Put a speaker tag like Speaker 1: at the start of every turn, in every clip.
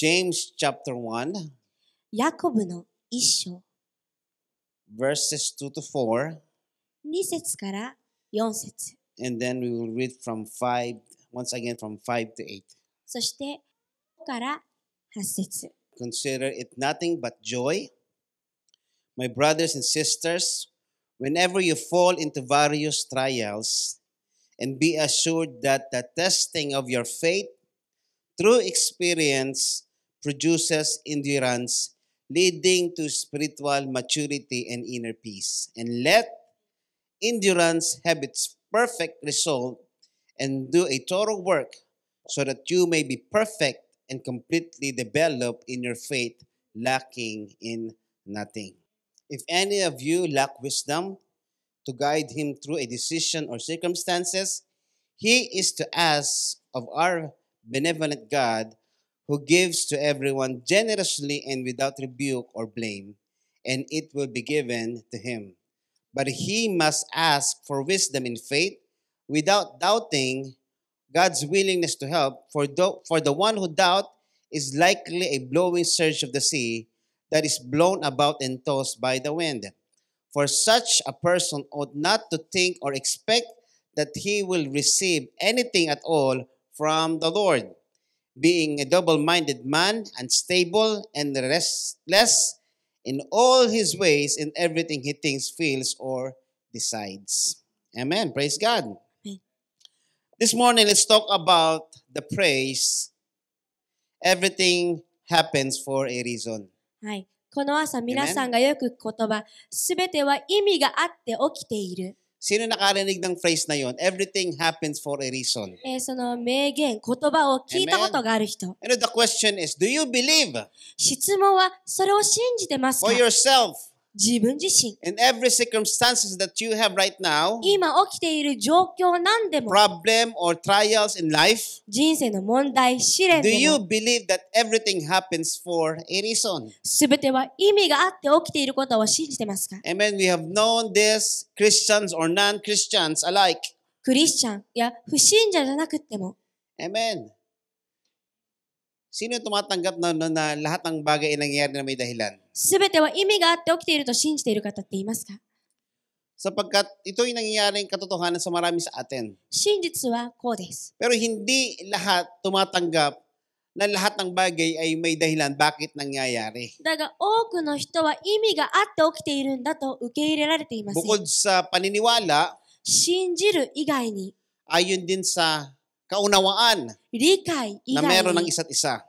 Speaker 1: James chapter 1. verses 2 to 4.
Speaker 2: 2節から then
Speaker 1: we will read from 5, once again from 5 to 8.
Speaker 2: そして5から Consider
Speaker 1: it nothing but joy, my brothers and sisters, whenever you fall into various trials, and be assured that the testing of your faith through experience produces endurance, leading to spiritual maturity and inner peace. And let endurance have its perfect result and do a total work so that you may be perfect and completely developed in your faith, lacking in nothing. If any of you lack wisdom to guide him through a decision or circumstances, he is to ask of our benevolent God who gives to everyone generously and without rebuke or blame, and it will be given to him. But he must ask for wisdom in faith without doubting God's willingness to help. For, for the one who doubts is likely a blowing surge of the sea that is blown about and tossed by the wind. For such a person ought not to think or expect that he will receive anything at all from the Lord being a double minded man, unstable and restless in all his ways, in everything he thinks, feels, or decides. Amen. Praise God. This morning, let's talk about the praise. Everything happens for a reason.
Speaker 2: この朝皆さんがよく言葉すべては意味があって起きている。
Speaker 1: Sino nakarinig ng phrase na yon? Everything happens for a reason.
Speaker 2: Eh, えーその名言、言葉を聞いたことがある
Speaker 1: 人。And the question is, do you believe 質問は、それを信じてますか for yourself 自分自身。In every circumstances that you have right now, 今起きている状況なんでも、problem or trials in life, 人生の問題、試練 do で you も、believe that everything happens for a reason?
Speaker 2: すべては意味があって起きていることを信じてますか
Speaker 1: Amen. We have known this, Christians or non Christians alike.
Speaker 2: クリスチャンや
Speaker 1: 不信者じゃなくっても、Amen. Sino yung tumatanggap na, na, na lahat ng bagay ay nangyayari na may dahilan?
Speaker 2: 全ては意味があって起きていると信じている方っ
Speaker 1: ていますか Sapagkat ito'y nangyayaring katotohanan sa marami sa atin. Pero hindi lahat tumatanggap na lahat ng bagay ay may dahilan bakit nangyayari.
Speaker 2: Daga, oku no hito wa imi ga atte to だが多くの人は意味があって起きているんだと受け入れられていません。
Speaker 1: Bukod sa paniniwala, shinjiru igai
Speaker 2: 信じる以外に、
Speaker 1: ayon din sa kaunawaan 理解以 na meron ng 外に、isa't isa.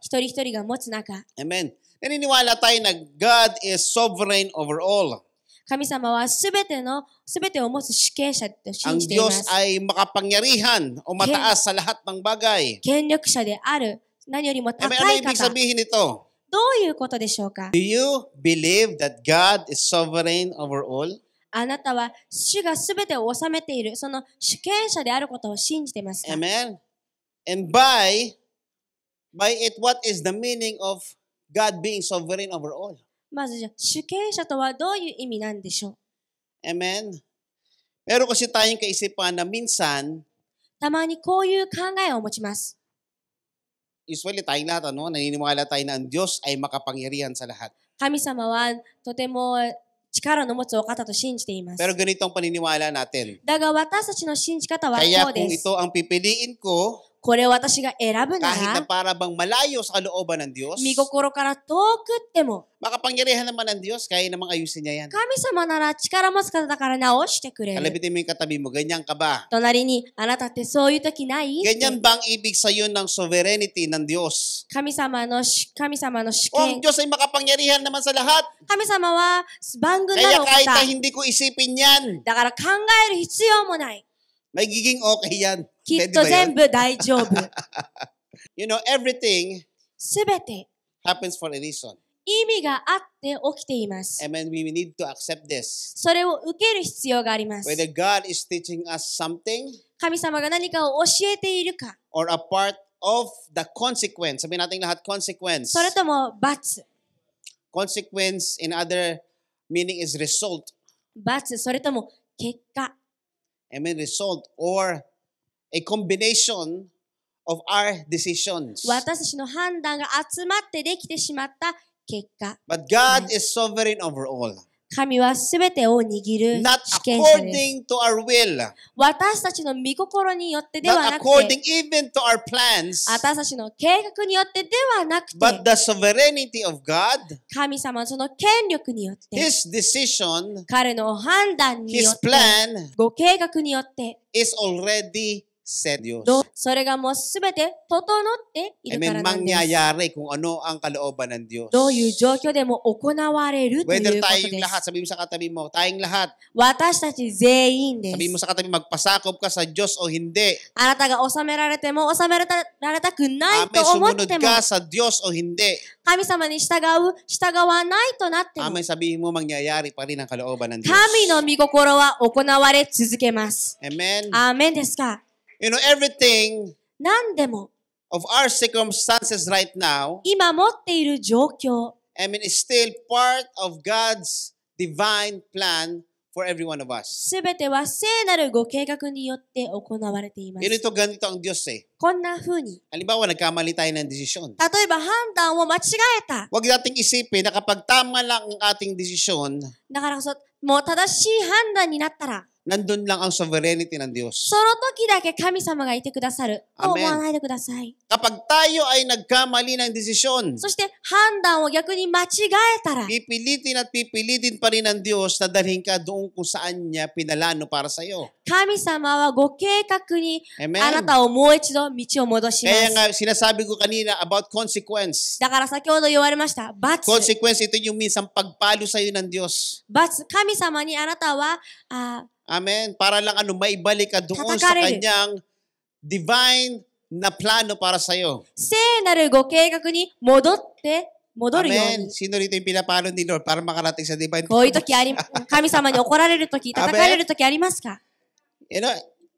Speaker 1: Amen naniniwala tayo na God is sovereign over all.
Speaker 2: 神様はすべての、すべてを持つ主権者と信 Ang じていま Diyos す。
Speaker 1: ay makapangyarihan
Speaker 2: o mataas sa lahat ng bagay. 権力者である、何よりも Eh, 高 may ano い ibig sabihin nito? ういうことでしょうか Do
Speaker 1: you believe that God is sovereign over
Speaker 2: all? あなたは主がすべてを治めている、その主権者であることを信じていますか Amen. And by by it what is the meaning
Speaker 1: of God being sovereign over all.
Speaker 2: まずじゃ主権者とはどういう意味なんでしょ
Speaker 1: Amen? Pero kasi tayong kaisipan na minsan, う
Speaker 2: たまにこういう考えを持ちます。
Speaker 1: usually tayong lahat, ano, naniniwala tayo na ang Diyos ay makapangyarihan sa lahat.
Speaker 2: 神様はとても力の持つお方と信じています。Pero
Speaker 1: ganito ang paniniwala natin.
Speaker 2: だが私たちの信じ方は Kaya こう kung です。ito
Speaker 1: ang pipiliin ko, これ私が選ぶなら、kahit na para bang malayo sa kalooban ng Diyos, kara Makapangyarihan naman ng Diyos, kaya namang ayusin niya yan.
Speaker 2: 神様なら力持つ方だから直してくれる。Alabitin
Speaker 1: mo yung katabi mo, ganyan ka ba?
Speaker 2: 隣に、あなたってそういう時ないって Ganyan bang ibig sa iyo ng sovereignty ng Diyos? Kami sama no, 神様のし、神様の主 O ang 権。Diyos ay makapangyarihan naman sa lahat. kami sama wa, 神様は万軍な Kaya のお方。kahit na hindi
Speaker 1: ko isipin yan, nai. Magiging okay yan.
Speaker 2: きっと全部大丈夫。
Speaker 1: you know, everything すべて happens for a reason.
Speaker 2: 意味があって起きて
Speaker 1: います。And we need to accept this.
Speaker 2: それを受ける必要があります。
Speaker 1: Whether God is teaching us something,
Speaker 2: 神様が何
Speaker 1: かを教えているか、or a part of the consequence, sabihin natin lahat consequence. それとも罰。Consequence in other meaning is result. 罰、それとも結果。an end result or a combination of our decisions. 私
Speaker 2: たちの判断が集まってできてしまった結果。
Speaker 1: But God is sovereign over all.
Speaker 2: 神はすべてを握る主権者です。私たちの見心によってではなくて、plans, 私たちの計画によってではなくて、
Speaker 1: God, 神様はその権力によって、decision, 彼
Speaker 2: の判断によって、plan, ご計画によって、
Speaker 1: set. Diyos. Do,
Speaker 2: それがもうすべて整っているからなん
Speaker 1: です。mangyayari eh, kung ano ang kalooban ng Diyos.
Speaker 2: Do どういう状況でも行われるということ Whether tayong
Speaker 1: lahat, sabihin mo sa katabi mo, tayong lahat, desu. 私たち全員です。sabihin mo sa katabi, magpasakop ka sa Diyos o hindi.
Speaker 2: osamerarete mo, kunai to omotte mo. Amen, と思っ sumunod ても、ka sa
Speaker 1: Diyos o hindi.
Speaker 2: 神様に従う、従わないとなっても、Amen,
Speaker 1: sabihin mo, mangyayari pa rin ang kalooban ng Diyos.
Speaker 2: Kami no wa okonaware tsuzukemasu. Amen. Amen desu ka?
Speaker 1: You know, everything 何でも of our circumstances right now, 今持っている状況 I mean, it's still part of God's divine plan for every one of us.
Speaker 2: すべては聖なるご計画によって行われていま
Speaker 1: す Yun ito ganito ang Diyos eh.
Speaker 2: こんな風に
Speaker 1: Halimbawa, nagkamali tayo ng desisyon.
Speaker 2: 例えば判断を間違えた
Speaker 1: Huwag nating isipin na kapag tama lang ang ating desisyon,
Speaker 2: だからこそもう正しい判断になったら
Speaker 1: nandun lang ang sovereignty ng Diyos. そ
Speaker 2: の時だけ神様がいてくださると思 Amen. わないでください。
Speaker 1: Kapag tayo ay nagkamali ng desisyon, そして判断を逆に間違えたら、pipilitin at pipilitin pa rin ng Diyos na dalhin ka doon kung saan niya pinalano para sa iyo.
Speaker 2: 神様はご計画に Amen. あなたをもう一度道を戻しま Kaya す。nga sinasabi
Speaker 1: ko kanina about consequence.
Speaker 2: だから先ほど言われました、
Speaker 1: 罰。Consequence ito yung minsan pagpalo sa iyo ng Diyos.
Speaker 2: 罰神様にあなたはあ
Speaker 1: Amen. Para lang ano, maibalik ka doon sa kanyang divine na plano para sa iyo.
Speaker 2: modotte modoru Amen.
Speaker 1: Sino rito yung pinapalo ni Lord para makarating sa divine? Ko ito
Speaker 2: kiyari kami sama ni okorareru toki, tatakareru toki arimasu ka? You know,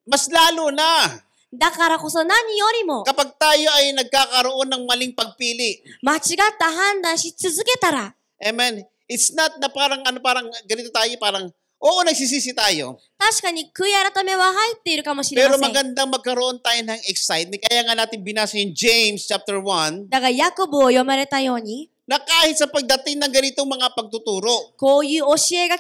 Speaker 2: mas lalo na.
Speaker 1: Dakara ko nani yori mo. Kapag tayo ay nagkakaroon ng maling pagpili. Machigatta handan shi tsuzuketara. Amen. It's not na parang ano parang ganito tayo parang Oo, nagsisisi tayo. kuya ratame wa 確かに悔い改めは入っているかもしれま Pero magandang magkaroon tayo ng excitement. Kaya nga natin binasa yung James chapter 1
Speaker 2: ni.
Speaker 1: Na kahit sa pagdating ng ganitong mga pagtuturo, ga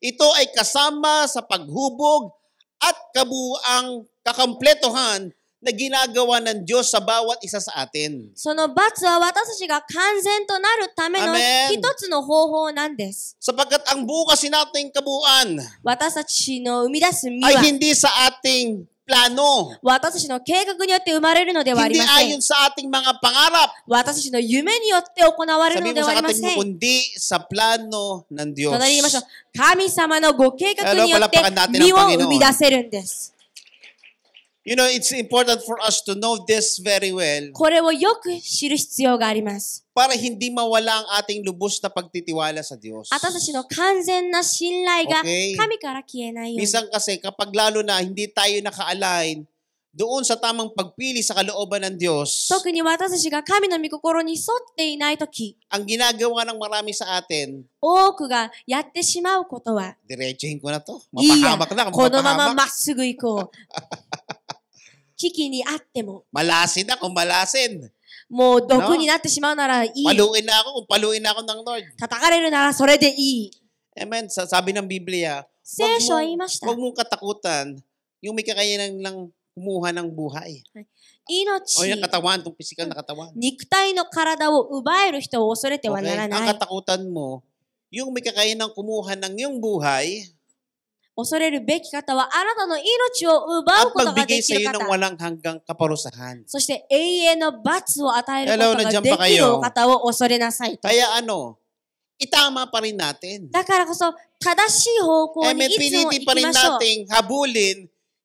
Speaker 1: Ito ay kasama sa paghubog at kabuang kakompletohan na ginagawa ng Diyos sa bawat isa sa atin.
Speaker 2: その罰は私たちが完全となるための ang bukas
Speaker 1: natin kabuuan 私たちの生み出す未 ay は、hindi sa ating plano,
Speaker 2: 私たちの計画によって生まれるのではあり hindi ません ayon。sa ating mga pangarap. 私たちの夢によって行われる
Speaker 1: sa plano ng Diyos. 隣に言いましょう。
Speaker 2: 神様のご計画によっ
Speaker 1: You know, it's important for us to know this very well Para hindi mawala ang ating lubos na pagtitiwala sa Diyos. At sino na 私
Speaker 2: たちの完全な信頼が Okay. 神から消えないように。Minsan
Speaker 1: kasi kapag lalo na hindi tayo naka-align doon sa tamang pagpili sa kalooban ng Diyos,
Speaker 2: kami Ang ginagawa ng marami sa atin, 多くがやってしまうことは、
Speaker 1: diretsuhin ko na to. いいや、Mapahamak na, このまま
Speaker 2: まっ mapahamak. すぐ行こう。地域にあっても、
Speaker 1: Malasin na kung malasin.
Speaker 2: もう毒になってしまうな
Speaker 1: らいい。Paluin na ako kung paluin na ako ng Lord. 叩かれるならそれでいい。Amen. Sa- Sabi ng Biblia, wag 聖書は言いました。mong katakutan yung may kakayanan lang kumuha ng buhay. O yung katawan, itong physical na katawan.
Speaker 2: 肉体の体を
Speaker 1: 奪える人を恐れてはな Okay? ら Ang katakutan mo, yung may kakayanan kumuha ng iyong buhay,
Speaker 2: 恐れるべき方はあなたの命を奪うことができる方。At magbigay sa iyo ng
Speaker 1: walang hanggang kaparusahan.
Speaker 2: そして永遠の罰を与えることができるお方を恐れなさい。Kaya ano, itama pa rin natin. だからこそ正
Speaker 1: しい方向にいつも行きましょう。Eh, may pinili pa rin natin habulin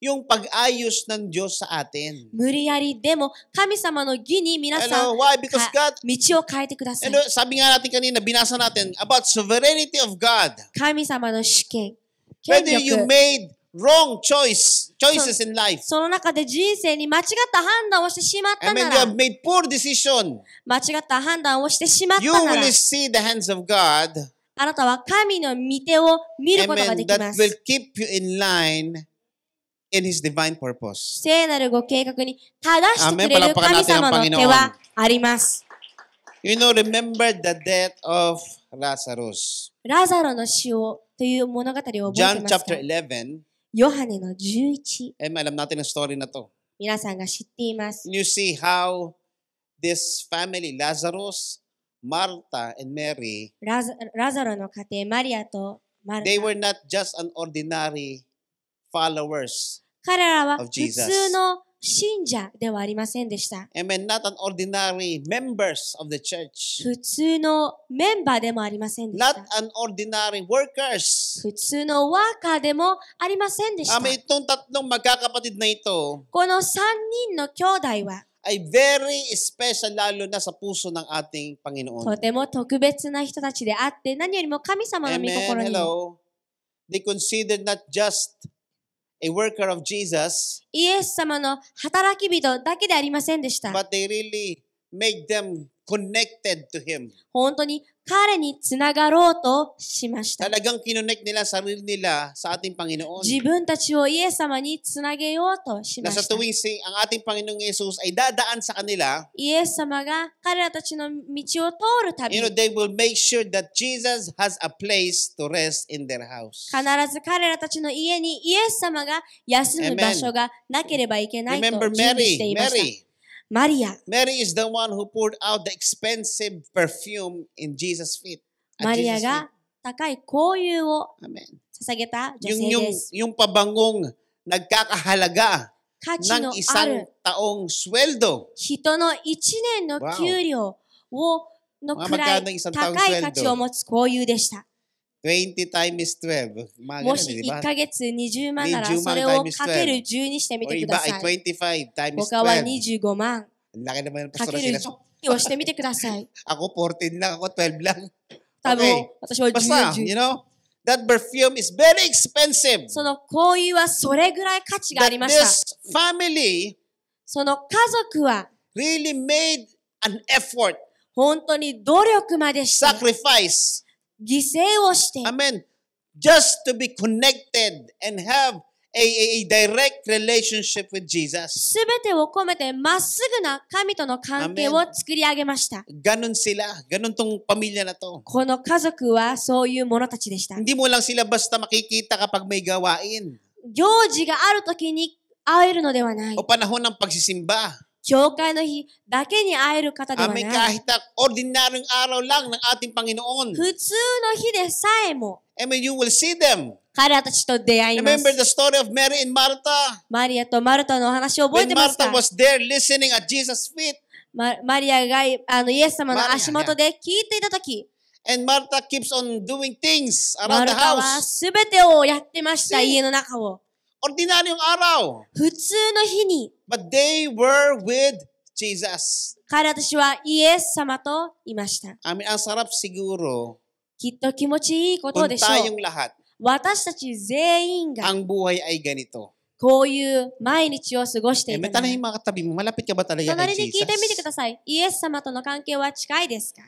Speaker 1: yung pag-ayos ng Diyos sa atin. 無理やりでも神様の義に皆さん Hello, why? Because God, 道を変えてください。Hello, sabi nga natin kanina, binasa natin about sovereignty of God. 神様の
Speaker 2: 主権。権力。Whether you made wrong choice, choices in life. その中で人生に間違った判断をしてしまったなら you have made poor decision. 間違った判断をしてしまったなら you will see the hands of God. あなたは神の御手を
Speaker 1: 見ることができます。That will keep you in line in his divine purpose.
Speaker 2: 聖なるご計画に正してくれる神様の手はあります。
Speaker 1: You know, remember the death of Lazarus.
Speaker 2: ラザロの死をという物語を覚えて John ますか chapter
Speaker 1: 11, ヨハネの11 eh, alam natin ang story na to.
Speaker 2: 皆さんが知っています
Speaker 1: And you see how this family, Lazarus, Martha, and Mary,
Speaker 2: ラザラザロの家庭マリアとマルタ they were
Speaker 1: not just an ordinary followers.
Speaker 2: 彼らは普 of Jesus. 通の信者ではありませんでした。
Speaker 1: Amen. Not an ordinary members of the church. 普
Speaker 2: 通のメンバーでもありませんでした。Not an ordinary workers.
Speaker 1: 普通のワーカーでもありませんでした。Amen. Itong tatlong magkakapatid na ito. こ
Speaker 2: の3人の兄弟は、
Speaker 1: ay very special lalo na sa puso ng ating Panginoon. とて
Speaker 2: も特別な人たちであって、何よりも神様の御心に。Amen. Hello.
Speaker 1: They considered not just
Speaker 2: イエス様の働き人だけでありませんでした。本当に彼につながろうとしました。Talagang kinonect nila
Speaker 1: sa sarili nila sa ating Panginoon. 自
Speaker 2: 分たちをイエス様につなげようとしまなした。sa tuwing
Speaker 1: si, ang ating Panginoong Yesus ay dadaan sa kanila,
Speaker 2: イエス様が彼らたちの道を通るたび、you know, 必 they
Speaker 1: will make sure that Jesus has a place to rest in their
Speaker 2: house. ず彼らたちの家にイエス様が休む Amen. 場所がなければいけないと Remember 準備して Mary, いました。Mary, マリア。
Speaker 1: Mary is the one who poured out the expensive perfume in Jesus' feet. at マリア Jesus' が feet.
Speaker 2: 高い香油を Amen. 捧げた女 Yung, 性 yung, です。
Speaker 1: yung pabangong nagkakahalaga
Speaker 2: 価値 ng のあ isang る
Speaker 1: taong sweldo.
Speaker 2: 人の一年の Wow. 給料をのくらい Mga magkano isang taong 高い価値を持つ交友でした。
Speaker 1: 20 times 12. Mga ganun, もし1 di ba? ヶ
Speaker 2: 月20万なら、20万それを times 12かける10にしてみ O てく iba ださい。ay
Speaker 1: 25 times 他は 12. 25万 Ang laki naman ng か pastor ける
Speaker 2: sinasabi. 10をしてみてください。
Speaker 1: Ako 14 lang, ako 12 lang.
Speaker 2: 多分 Okay. 私は Basta, 10 you 10。
Speaker 1: know, that perfume is very expensive. その香油はそれぐらい価値があ That りました。this family その家族は really made an effort, 本当に努力までして、sacrifice 犠牲をして。Amen. Just to be connected and have a, a direct relationship with Jesus.
Speaker 2: すべてを込めてまっすぐな神との関係を作り上げました。
Speaker 1: Ganon sila. Ganon tong pamilya na to. この家族はそういう者たちでした。Hindi mo lang sila basta makikita kapag may gawain. 行事があるときに会えるのではない。お panahon ng pagsisimba. 教会の日だけに会える方ではない。普通の日でさえも。
Speaker 2: 彼らたちと出会います。マリアとマルタのお話覚えてますかマリアがイエス様の足
Speaker 1: 元で聞いていたとマルタはすべてをやってました、家の中を。ordinaryong araw. 普通の日に But they were with Jesus. 彼らたちはイエス様といました。I mean, ang sarap siguro lahat. きっと気持ちいいこ kung とでしょう tayong。lahat, 私たち全員が ang buhay ay ganito. こういう毎日を過ごして Eh, い may たなら tanong yung mga katabi mo, malapit ka ba talaga 隣に wa
Speaker 2: chikai desu ka?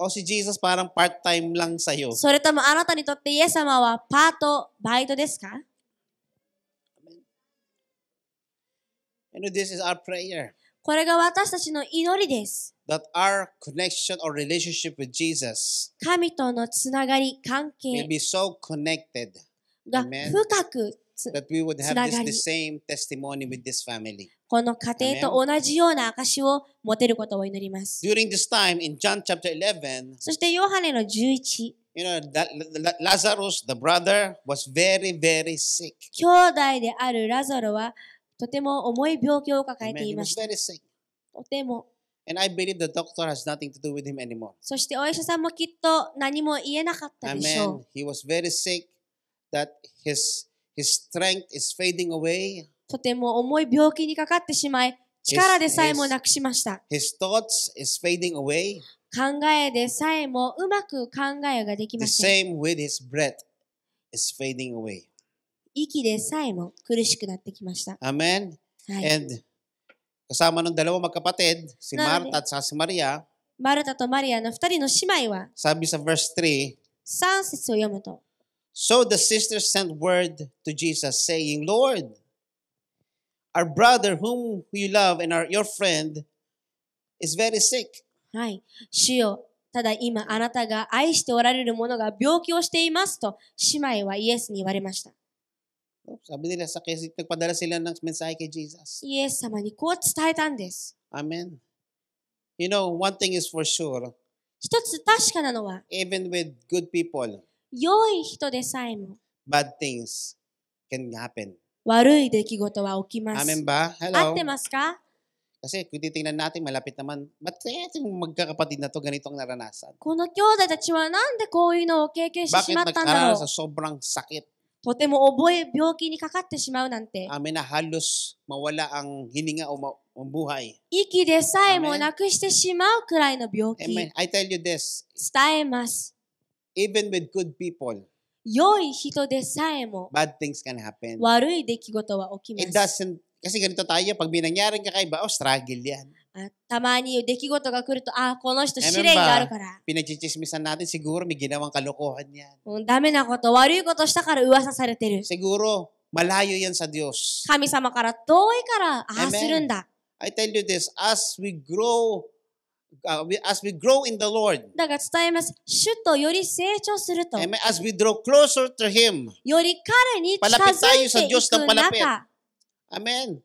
Speaker 1: O si Jesus parang part-time lang sa'yo.
Speaker 2: ka? You
Speaker 1: know, this is our prayer.
Speaker 2: これが私たちの祈りです。
Speaker 1: That our connection or relationship with Jesus
Speaker 2: 神とのつながり、関係 will
Speaker 1: be so connected.
Speaker 2: が深くつながり。That
Speaker 1: we would have this, the same testimony with this family.
Speaker 2: この家庭と同じような証を持てることを祈ります。During this time
Speaker 1: in John chapter 11, そし
Speaker 2: てヨハネの
Speaker 1: 11、You know, that, that Lazarus, the brother, was very, very sick.
Speaker 2: 兄弟であるラザロはとても重い病気を抱えています。とても。そしてお医者さんもきっと何も言えなかったでしょう。とても重い病気にかかってしまい、力でさえもなくしました。考えでさえもうまく考えができません。息でさえも苦しくなってきました。Amen. はい、
Speaker 1: And kasama ng dalawa magkapatid, si Martha at si Maria,
Speaker 2: マルタとマリアの二人の姉妹は、
Speaker 1: sabi sa verse 3,
Speaker 2: 3節を読むと、
Speaker 1: So the sisters sent word to Jesus saying, Lord, our brother whom we love and our, your friend is very sick.
Speaker 2: はい。主よ、ただ今あなたが愛しておられる者が病気をしていますと姉妹はイエスに言われました。
Speaker 1: Oh, sabi nila, sa, nagpadala sila ng mensahe kay Jesus.
Speaker 2: Yes, sa tandes.
Speaker 1: Amen. You know, one thing is for sure, na Even with good people, hito
Speaker 2: 良い人でさえも
Speaker 1: bad things can happen.
Speaker 2: Warui de kigoto wa okimasu. Amen ba?
Speaker 1: 合 Hello? ってますか Kasi kung titingnan natin, malapit naman, ba't kaya itong magkakapatid na to ganitong naranasan? tachi wa nande
Speaker 2: この兄弟たちはなんでこういうのを経験してし Bakit まったんだ nag-aral ろう sa
Speaker 1: sobrang sakit?
Speaker 2: とても重い病気にかかってしまうなんて。
Speaker 1: Amen, na halos mawala ang hininga o ma- ang buhay.
Speaker 2: 息でさえもなくしてしまうくらいの病気。Amen. I tell you this, 伝えます。even with good people, 良い人でさえも
Speaker 1: bad things can happen. 悪
Speaker 2: い出来事は起き It ます。
Speaker 1: doesn't, kasi ganito tayo, pag binangyaran ka kay ba, oh, struggle yan.
Speaker 2: たまに出来事が来ると、あ、この人試練があるから。
Speaker 1: pinagchichismisan natin, siguro may ginawang kalokohan yan.
Speaker 2: ダメなこと、悪いことしたから噂されてる。Siguro, oh,
Speaker 1: malayo yan sa Diyos.
Speaker 2: 神様から遠いから、ああするんだ。
Speaker 1: I tell you this, as we grow uh, we, as we grow in the Lord.
Speaker 2: だから伝えます。主とより成長すると。Amen.
Speaker 1: As we draw closer to Him.
Speaker 2: より彼に近づいていく中。Palapit tayo sa Diyos ng palapit.
Speaker 1: Amen.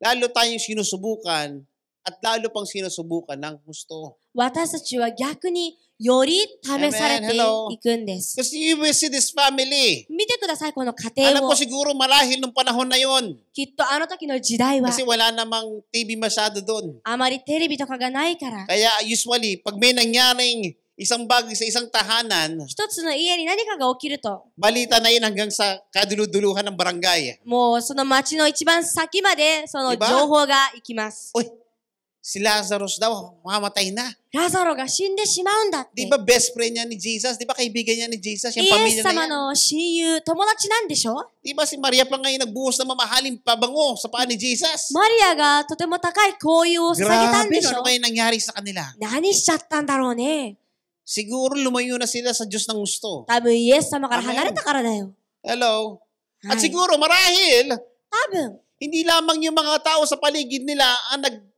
Speaker 1: Lalo tayong sinusubukan at lalo pang sinusubukan ng gusto.
Speaker 2: 私たちは逆により試されていくんです。
Speaker 1: Because you will see this family. 見てください、この家庭を。Alam ko siguro marahil nung panahon na yon. きっとあの時の時代は。Kasi ano wala namang TV masyado doon. あまりテレビとかがないから。Kaya usually, pag may nangyaring isang bagay sa isang tahanan, 一つの家に何かが起きると、balita na yun hanggang sa kaduluduluhan ng barangay.
Speaker 2: もうその町の一番先までその情報が行きます。Diba? Uy, si Lazarus daw, mamatay na. Lazarus ラザロ
Speaker 1: が死んでしまうんだって。Di ba best friend niya ni Jesus? Di ba kaibigan niya ni Jesus? イ Yung エ pamilya ス na 様 yan?
Speaker 2: の親
Speaker 1: 友、友達なんでしょ uh, Di ba si Maria pa ngayon nagbuhos ng mamahaling pabango sa paa ni Jesus?
Speaker 2: Maria ga マリアがとても高い香油を捧げたん Grabe, でしょ ano kaya
Speaker 1: nangyari sa kanila? daro ne? Siguro lumayo na sila sa Diyos ng gusto. Hello. At siguro marahil, hindi lamang yung mga tao sa paligid nila ang nag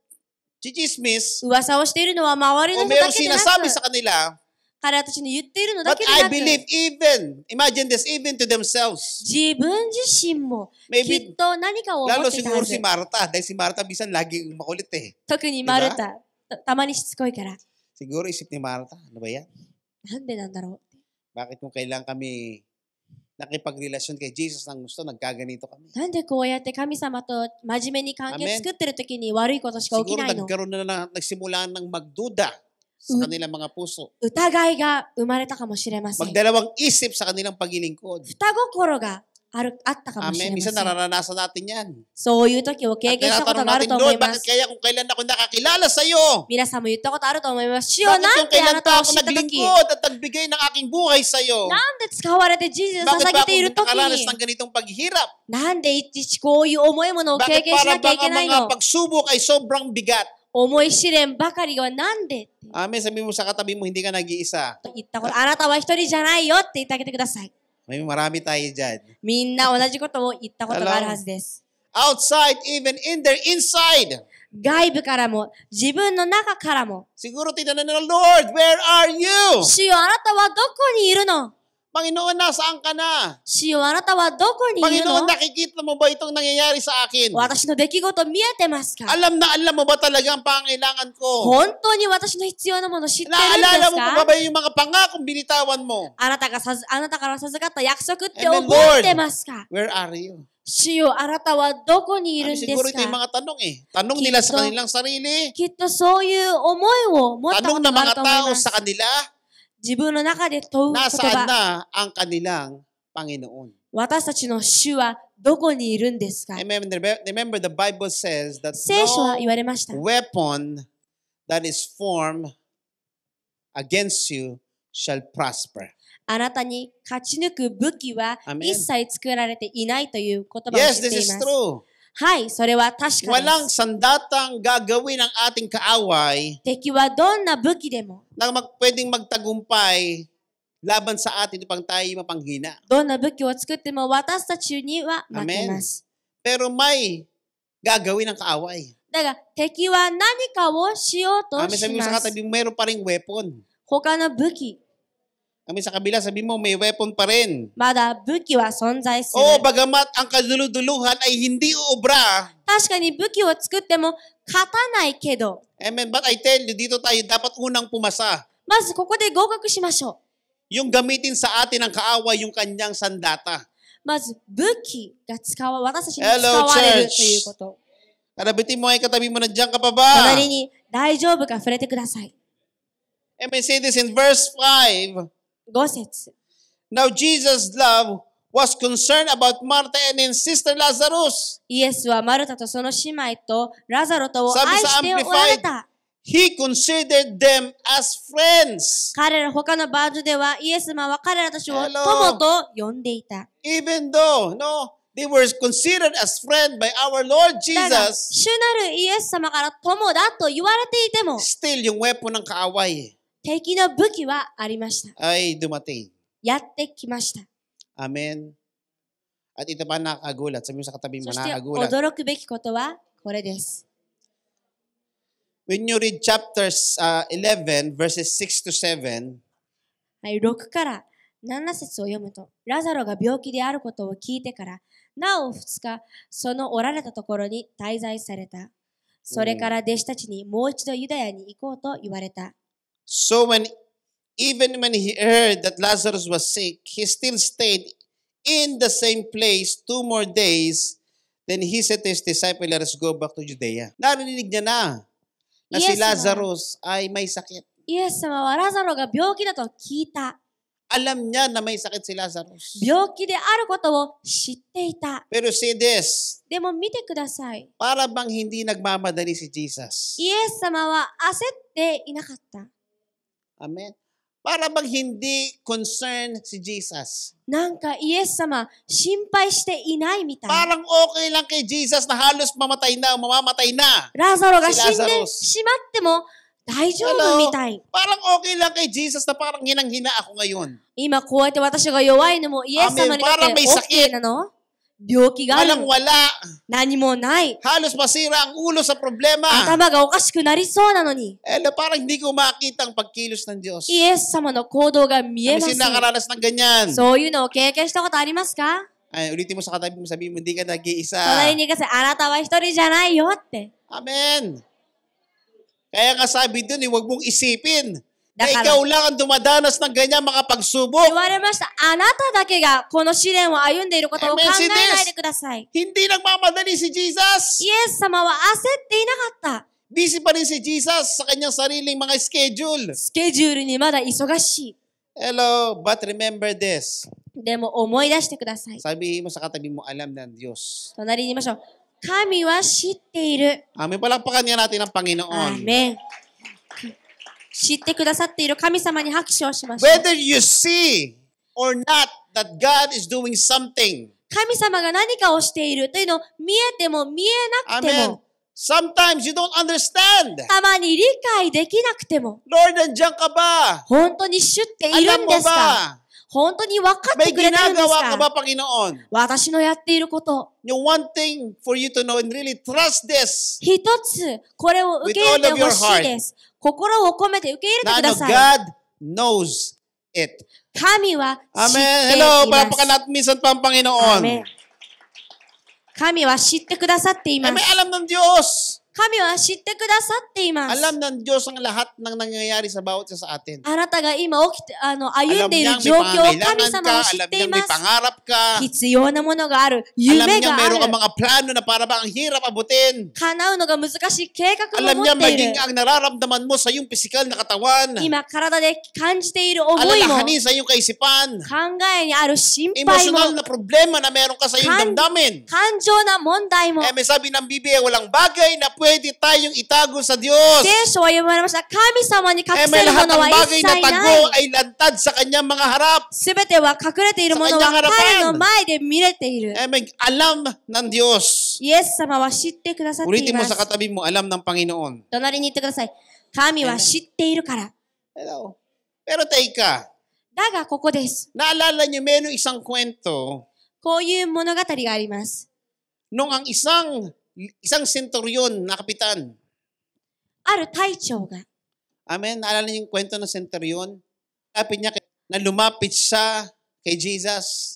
Speaker 1: chichismis 噂をしているのは周りの o 人だ merong けでな sinasabi く sa kanila, 彼たちに言っているのだ but I believe even, imagine this, even to themselves.
Speaker 2: 分自身もき Maybe, っと何かを思 lalo っていたは siguro ず si Martha,
Speaker 1: dahil si Marta bisan lagi makulit eh.
Speaker 2: 特にマルタたたまにしつこいから
Speaker 1: Siguro isip ni Marta, ano ba yan?
Speaker 2: なんでなんだろう
Speaker 1: Bakit kung kailan kami nakipagrelasyon kay Jesus ng gusto, nagkaganito kami.
Speaker 2: なんでこうやって神様と真面目に関係 Amen. 作ってる時に悪いことしか起き Siguro ないの。
Speaker 1: nagkaroon na, na nagsimula ng magduda sa Mm. kanilang mga puso.
Speaker 2: 疑いが生まれたかもしれません。双
Speaker 1: Magdalawang isip sa kanilang paglilingkod.
Speaker 2: ga Amen. Minsan nararanasan natin yan. So, そういう時を経験したことがあると思いま
Speaker 1: す。Bakit kaya kung kailan ako nakakilala sa iyo? 皆さんも言ったことあると思います。主よなんてあなたを知った時。at nagbigay ng aking buhay sa iyo? なんで使われて人生を捧げている時。Bakit ba ako ng ganitong paghihirap? no, paghirap? なんでいちいちこういう重いものを経験しなきゃいけないの Bakit para baka mga pagsubok ay sobrang bigat? bakari 思い試練ばかりはなんで Amen. Sabi mo sa katabi mo, hindi ka nag-iisa. Ara kudasai. May marami tayo dyan. みんな同じことを言ったことがあるはずです。Outside, even in their inside. 外部からも、自分の中からも、Siguro tinanan nila, Lord, where are you? 主よあなたはどこにいるの Panginoon, nasaan ka na? 主よあなたはどこにいる Panginoon, の nakikita mo ba itong nangyayari sa akin? Watashi no miete 私の出来事見えてますか Alam na alam mo ba talaga ang pangailangan ko? Honto ni watashi no na mono, shitte 本当に私の必要なもの知ってるんです Naalala mo pa か ba yung mga pangakong binitawan mo? Anata anata あなたがさずあなたから授かった約束って覚 Amen, Lord. えてますか Where are you? 主よあなたはどこにいるん Ano, です siguro ito yung か mga tanong eh. Tanong nila sa Kito. kanilang
Speaker 2: sarili. きっとそういう思いを持ったこ Tanong と ng があ mga ると思い tao sa kanila. 自分の中で問う言葉、na
Speaker 1: ang kanilang Panginoon? 私たちの主はどこにいるんですか Remember, the Bible says that 聖書は言われました。weapon that is formed against you shall prosper.
Speaker 2: あなたに勝ち抜く武器は一切作られていないという言葉を Yes, this is true. Hi, はい、それは確かです。Walang
Speaker 1: sandatang gagawin ng ating kaaway. Teki wa donna buki demo. Na mag, pwedeng magtagumpay laban sa atin upang tayo mapanghina. Donna
Speaker 2: buki wo tsukutte mo watashi tachi ni wa makemasu.
Speaker 1: Pero may gagawin ang kaaway.
Speaker 2: Amen, Sabi mo sa katabi,
Speaker 1: mayroon pa rin weapon. na 他の武器。kami sa kabila, sabi mo, may weapon pa rin. buki wa sonzai
Speaker 2: まだ武器は存在する。Oo,
Speaker 1: bagamat ang kaduluduluhan ay hindi uubra. 確かに武器を作っても勝たないけど、Amen. But I tell you, dito tayo dapat unang pumasa. Mas, gokaku shimasho. Yung gamitin sa atin ang kaaway yung kanyang sandata.
Speaker 2: Mas, buki ga う。まず武器が使わ、私たちに使 Hello, われる church. ということ。
Speaker 1: Karabitin mo ay katabi mo, na nandiyan ka pa ba? ka, furete 隣
Speaker 2: に大丈夫か触れてください。
Speaker 1: Amen. Say this in verse 5. 5節 Now Jesus' love was concerned about Martha and his sister Lazarus. イエスはマルタとその姉妹
Speaker 2: とラザロとを愛しておられた。He considered them as friends. 彼ら他のバージョンではイエス様は彼らたちを友と呼んでい
Speaker 1: た。Even though, no, they were considered as friends by our Lord Jesus.
Speaker 2: 主なるイエス様から友だと言われていても、still yung weapon ng kaaway. 敵の武器はありました。やってきました。ア
Speaker 1: メン。n At ito pa nakakagulat. 驚
Speaker 2: くべきことはこれです。
Speaker 1: When you read chapters uh, 11, verses 6 to 7,
Speaker 2: はい、6から7節を読むと、ラザロが病気であることを聞いてから、なお2日、そのおられたところに滞在された。それから弟子たちにもう一度ユダヤに行こうと言われた。
Speaker 1: So when even when he heard that Lazarus was sick, he still stayed in the same place two more days. Then he said to his disciple, let us go back to Judea. Narinig niya na na yes, si Lazarus ay may sakit. Yes, Lazarus, to. Alam niya na may sakit si Lazarus. de aru koto 病気
Speaker 2: であることを知っていた。
Speaker 1: Pero see this. Para bang hindi nagmamadali si Jesus.
Speaker 2: Yes, asette inakatta.
Speaker 1: Amen. Para bang hindi concern si Jesus. Yes sama, shite inai mitai. Parang okay lang kay Jesus na halos mamatay na, mamamatay na. ga shinde shimatte mo daijoubu mitai. Parang okay lang kay Jesus na parang hinang-hina ako ngayon.
Speaker 2: Ima watashi ga yowai no 今こうやって私が弱い
Speaker 1: のもイエス様にとって Amen. Parang may って OK なの病気がある。Walang wala. Nani mo nai. Halos masira ang ulo sa problema. 頭がおかしくなりそうなのに。Eh, ano parang hindi ko makita ang pagkilos ng Diyos.
Speaker 2: Yes, kodo ga イエス様の行動が見えません。nakaranas
Speaker 1: ng ganyan. So, you know, ka? Ay, ulitin mo sa katabi mo, sabihin mo, hindi ka nag-iisa. Sabihin
Speaker 2: niya kasi, anata wa hitori janai yo, te.
Speaker 1: Amen. Kaya nga sabi dun, eh, huwag mong isipin ikaw lang ang dumadanas ng ganyan mga pagsubok. 言われました。あなただけがこの試練を歩んでいることを考えないでください。Hindi nagmamadali si Jesus. イエス様は焦っていなかった。Busy pa rin si Jesus sa kanyang sariling mga schedule. スケジュールにまだ忙しい。Hello, but remember this. でも思い出してください。Sabihin mo sa katabi mo, alam ng Diyos.
Speaker 2: 隣にいましょう。神は知っている。
Speaker 1: Amen. Palakpakan nga natin ang Panginoon.
Speaker 2: Amen. 知ってくださっている神様に拍手をしました。Whether you see or not that God is doing s 神様が何かをしているというのを見えても見えなくても。s o m e t i たまに理解できなくても。本当に知っているんです本当に分かってくれてるんです
Speaker 1: 私のやっていること。一
Speaker 2: つ、これを受け入れてほしいで心を込めて受け入れてください。Na,
Speaker 1: ano, God knows it.
Speaker 2: 神は知っています。Hello, palapakan natin
Speaker 1: minsan pa ang Panginoon. Amen. Alam ng Diyos shitte kudasatte imasu. Alam ng Diyos ang lahat ng nangyayari sa bawat isa sa atin. ima okite ano iru あなたが今起きて、あの、歩んでいる状況を神様は知っています。Alam niya may ka. Alam niya meron kang mga plano na para bang ang hirap abutin. Kanau no ga Alam niya maging ang nararamdaman mo sa iyong pisikal na katawan. Ima karada de kanjite iru omoi mo. 今体で感じている思いも。Alalahanin sa iyong kaisipan. 考えにある心配も。Emotional na problema na meron ka sa iyong damdamin. na mondai mo. Eh may sabi ng Bibi, walang bagay na pwede pwede tayong itago sa Diyos. Yes, mo naman sa Eh may lahat ng bagay na tago ay lantad sa kanyang mga harap. iru mono kare no Sa kanyang
Speaker 2: harapan. Amen. Alam ng Diyos. Yes, Ulitin mo sa
Speaker 1: katabi mo, alam ng Panginoon.
Speaker 2: Kami wa eh. shitte iru kara.
Speaker 1: Hello. Pero teka. Daga, koko desu. Naalala niyo, meron isang kwento. monogatari ga こういう物語があります。Nung ang isang isang centurion na kapitan. ga. Amen. Naalala niyo yung kwento ng centurion? Kapit niya na lumapit siya kay Jesus.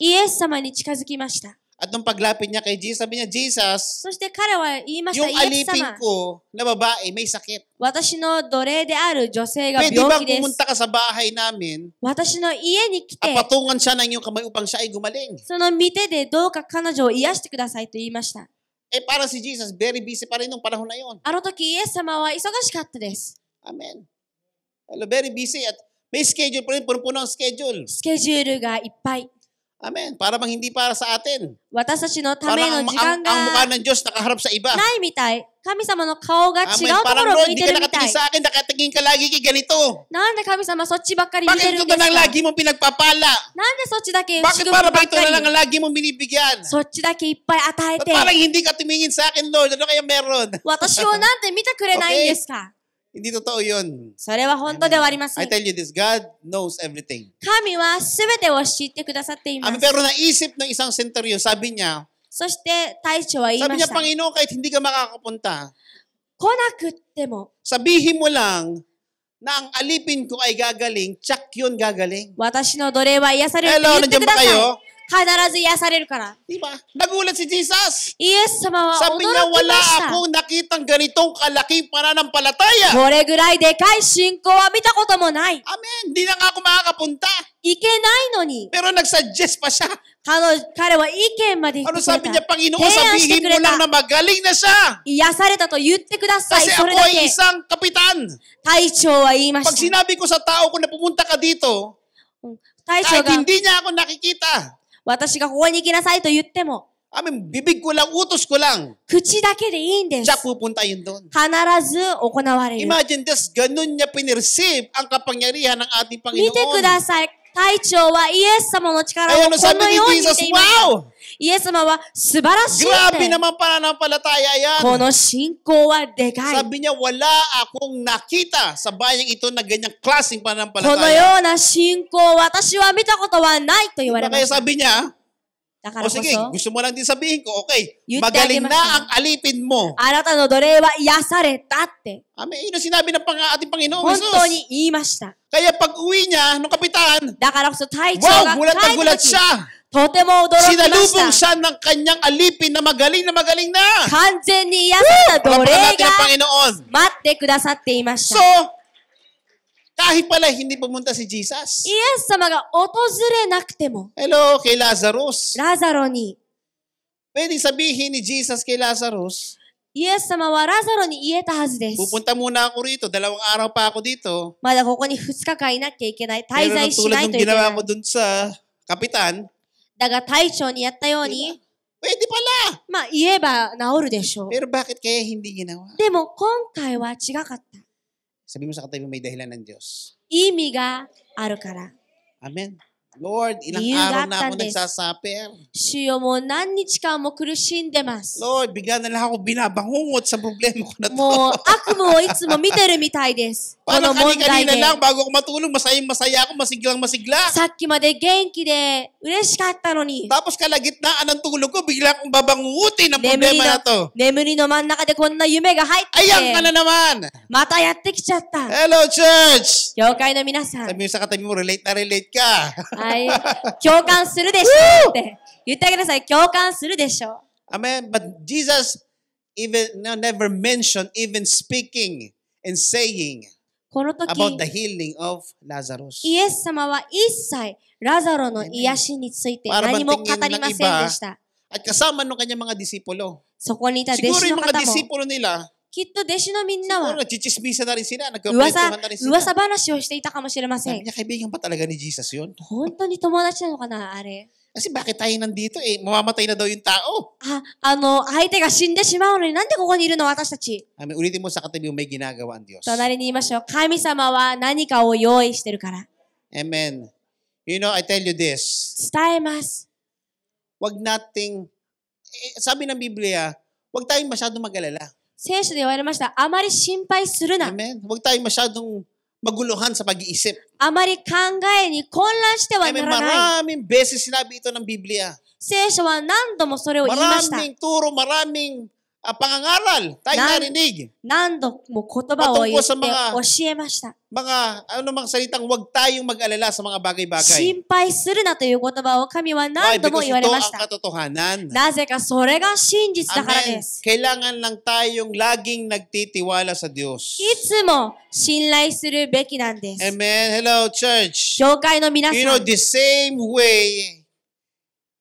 Speaker 1: At nung paglapit niya kay Jesus, sabi niya, Jesus, そし
Speaker 2: て彼は言いました、yung イエス alipin 様、ko
Speaker 1: na babae may sakit. 私の奴隷である女性が Pwede ba 病気です。pumunta ka sa bahay namin ni 私の家に来 at て、patungan siya ng iyong kamay upang siya ay gumaling? mite de iyashite kudasai to iimashita. Eh para si Jesus, very busy pa rin
Speaker 2: nung panahon na yon.
Speaker 1: Amen. Hello, very busy at may schedule pa rin, puno-puno ang schedule. Schedule ga スケジュールがいっぱい。Amen. Para bang hindi para sa atin. Watashi no tame 私たちのための時間が。Ang, ang, ang mukha ng Diyos nakaharap sa iba. Nai mitai.
Speaker 2: Kami sama no kao ga chigau ないみたい。神様の顔が違うところを向いてるみたい。
Speaker 1: さ akin, nakatingin ka lagi kay ganito.
Speaker 2: なんで神様そっちばっかり見てるんですか Bakit ito na lang lagi mong pinagpapala? なんでそっちだけ Bakit para ba ito na lang lagi
Speaker 1: mong binibigyan? そっちだけいっぱい与えて。Parang hindi ka tumingin sa akin, Lord. Ano kaya meron? mita kure nai desu 私をなん
Speaker 2: で見てくれないんですか
Speaker 1: hindi totoo yun.
Speaker 2: それは本当ではありませ I ん。tell
Speaker 1: you this, God knows everything.
Speaker 2: 神はすべてを知ってくださっていま Ah, す。pero
Speaker 1: naisip ng isang senteryo, sabi niya,
Speaker 2: そして、大将は言い sabi niya, Panginoon, kahit hindi ka makakapunta,
Speaker 1: なくっても、sabihin mo lang na ang alipin ko ay gagaling, tsak yun gagaling. 私の奴隷は癒されるって Hello, 言って nandiyan く ba ださい。kayo? 必ず癒されるから。Diba? Nagulat si Jesus. Yes, 様は驚きました。Sabi niya, wala akong nakitang ganitong kalaking pananampalataya. これぐらいでかい信仰は見たこともない。Amen. Hindi na nga ako makakapunta. 行けないのに。Pero nagsuggest pa siya. kare wa Ano sabi niya, Panginoon, sabihin mo lang na magaling na siya. to 癒されたと言ってください。Kasi ako ay isang kapitan. Pag sinabi ko sa tao ko na pumunta ka dito, 隊長が kahit hindi niya ako nakikita. 私がここに行きなさいと言っても、I mean, bibig ko lang, utos ko lang. 口だけでいいんです。Siya pupunta yun doon. 必ず行われる。Imagine this, ganun niya pinreceive ang kapangyarihan ng ating Panginoon. 見てくださ
Speaker 2: い。隊長はイエス様の力をこのようにしています。Wow! イエス様は素晴らしい。Grabe naman pananampalataya yan. こ
Speaker 1: の信仰はでかい。Sabi niya, wala akong nakita sa bayang ito na ganyang klaseng pananampalataya. このよう
Speaker 2: な信仰、私は見たことはないと言われました。Kaya sabi niya,
Speaker 1: o sige, gusto mo lang din sabihin ko, okay, magaling na ang alipin mo. Ano あなたの奴隷は癒されたって。Amen. Ah, yun ang sinabi ng pang ating Panginoon 本当に言いました。Kaya pag uwi niya, nung kapitan, だからこそ隊長が wow, gulat na gulat siya. とても驚きました。Sinalubong siya ng kanyang alipin na magaling na magaling na. dorega. kudasatte imashita. So, kahit pala hindi pumunta si Jesus. Yes, イエス様が訪れなくても、Hello, kay Lazarus. ni. Pwede sabihin ni Jesus kay Lazarus, Yes, ni ieta hazu desu. Pupunta muna ako rito, dalawang araw pa ako dito.
Speaker 2: koko ni futsuka まだここに2 ikenai. Pero 在しな tulad いと ng いけな ginawa い
Speaker 1: mo。dun さ, kapitan,
Speaker 2: Pwede pala. Ma, ieba naoru desho. Pero bakit kaya hindi ginawa? Demo, konkai wa chigakatta.
Speaker 1: Sabi mo sa katabi may dahilan ng Diyos.
Speaker 2: Imiga Amen. Lord, ilang araw na ako nagsasuffer.
Speaker 1: Lord, bigla na lang ako binabangungot sa problema ko na to. Mo, lang, bago ako matulog, masayang masaya ako, masiglang masigla. Sakki genki de, no ni. Tapos kalagitnaan ng tulog ko, bigla akong babangungutin ang problema na to. no yume ga 眠りの真ん中でこんな夢が入ってきて。Ayan ka na naman. またやってきちゃった。Hello, church! 教会の皆さん。Sabi mo sa katabi mo, relate na relate ka. はい。共感するでしょうって言ってあげなさい。共感するでしょう。Amen. But Jesus even no, never mentioned even speaking and saying
Speaker 2: この時 about the
Speaker 1: healing of
Speaker 2: Lazarus. イエス様は一切ラザロの癒しについて何も語りませんでした。At kasama
Speaker 1: ng kanyang mga disipulo. そ
Speaker 2: こにいた弟子の方も。Siguro yung mga disipulo
Speaker 1: nila, きっ
Speaker 2: と弟子のみんなは、nagchichismisa
Speaker 1: na rin sila, nagkakwentuhan na rin sila. 噂話
Speaker 2: をしていたかもしれません。Sabi niya, kaibigan pa talaga ni Jesus yun? 本当に友達なのかな、あれ。Kasi bakit tayo nandito? Eh, mamamatay na daw yung tao. あ、あの、相手が死んでしまうのになんでここにいるの、私たち。
Speaker 1: Amen. Ah, ano, Ulitin mo sa katabi mo, may ginagawa ang Diyos. Amen. You know, I tell you this.
Speaker 2: Huwag
Speaker 1: nating, eh, sabi ng Biblia, huwag tayong masyadong mag-alala. 聖書で言われました。あまり心配するな。Amen? Huwag tayo masyadong maguluhan sa pag-iisip. あまり考えに混乱してはな Amen? らない。Maraming beses sinabi ito ng Biblia. 聖書は何度もそれを言いました。Maraming turo, maraming ang pangangaral, tayo Nan, narinig. Nandok mo kotoba o sa mga, mga, ano mga salitang huwag tayong mag-alala sa mga bagay-bagay.
Speaker 2: Shinpai suru na to yung kotoba o kami wa nando mo iwarimashita. Because ito ang
Speaker 1: katotohanan. Naze ka sore ga shinjitsu da kara desu. Kailangan lang tayong laging nagtitiwala sa Diyos.
Speaker 2: Itsumo shinrai suru beki nan desu. Amen. Hello, church. Yokai no minasan. You know, the same way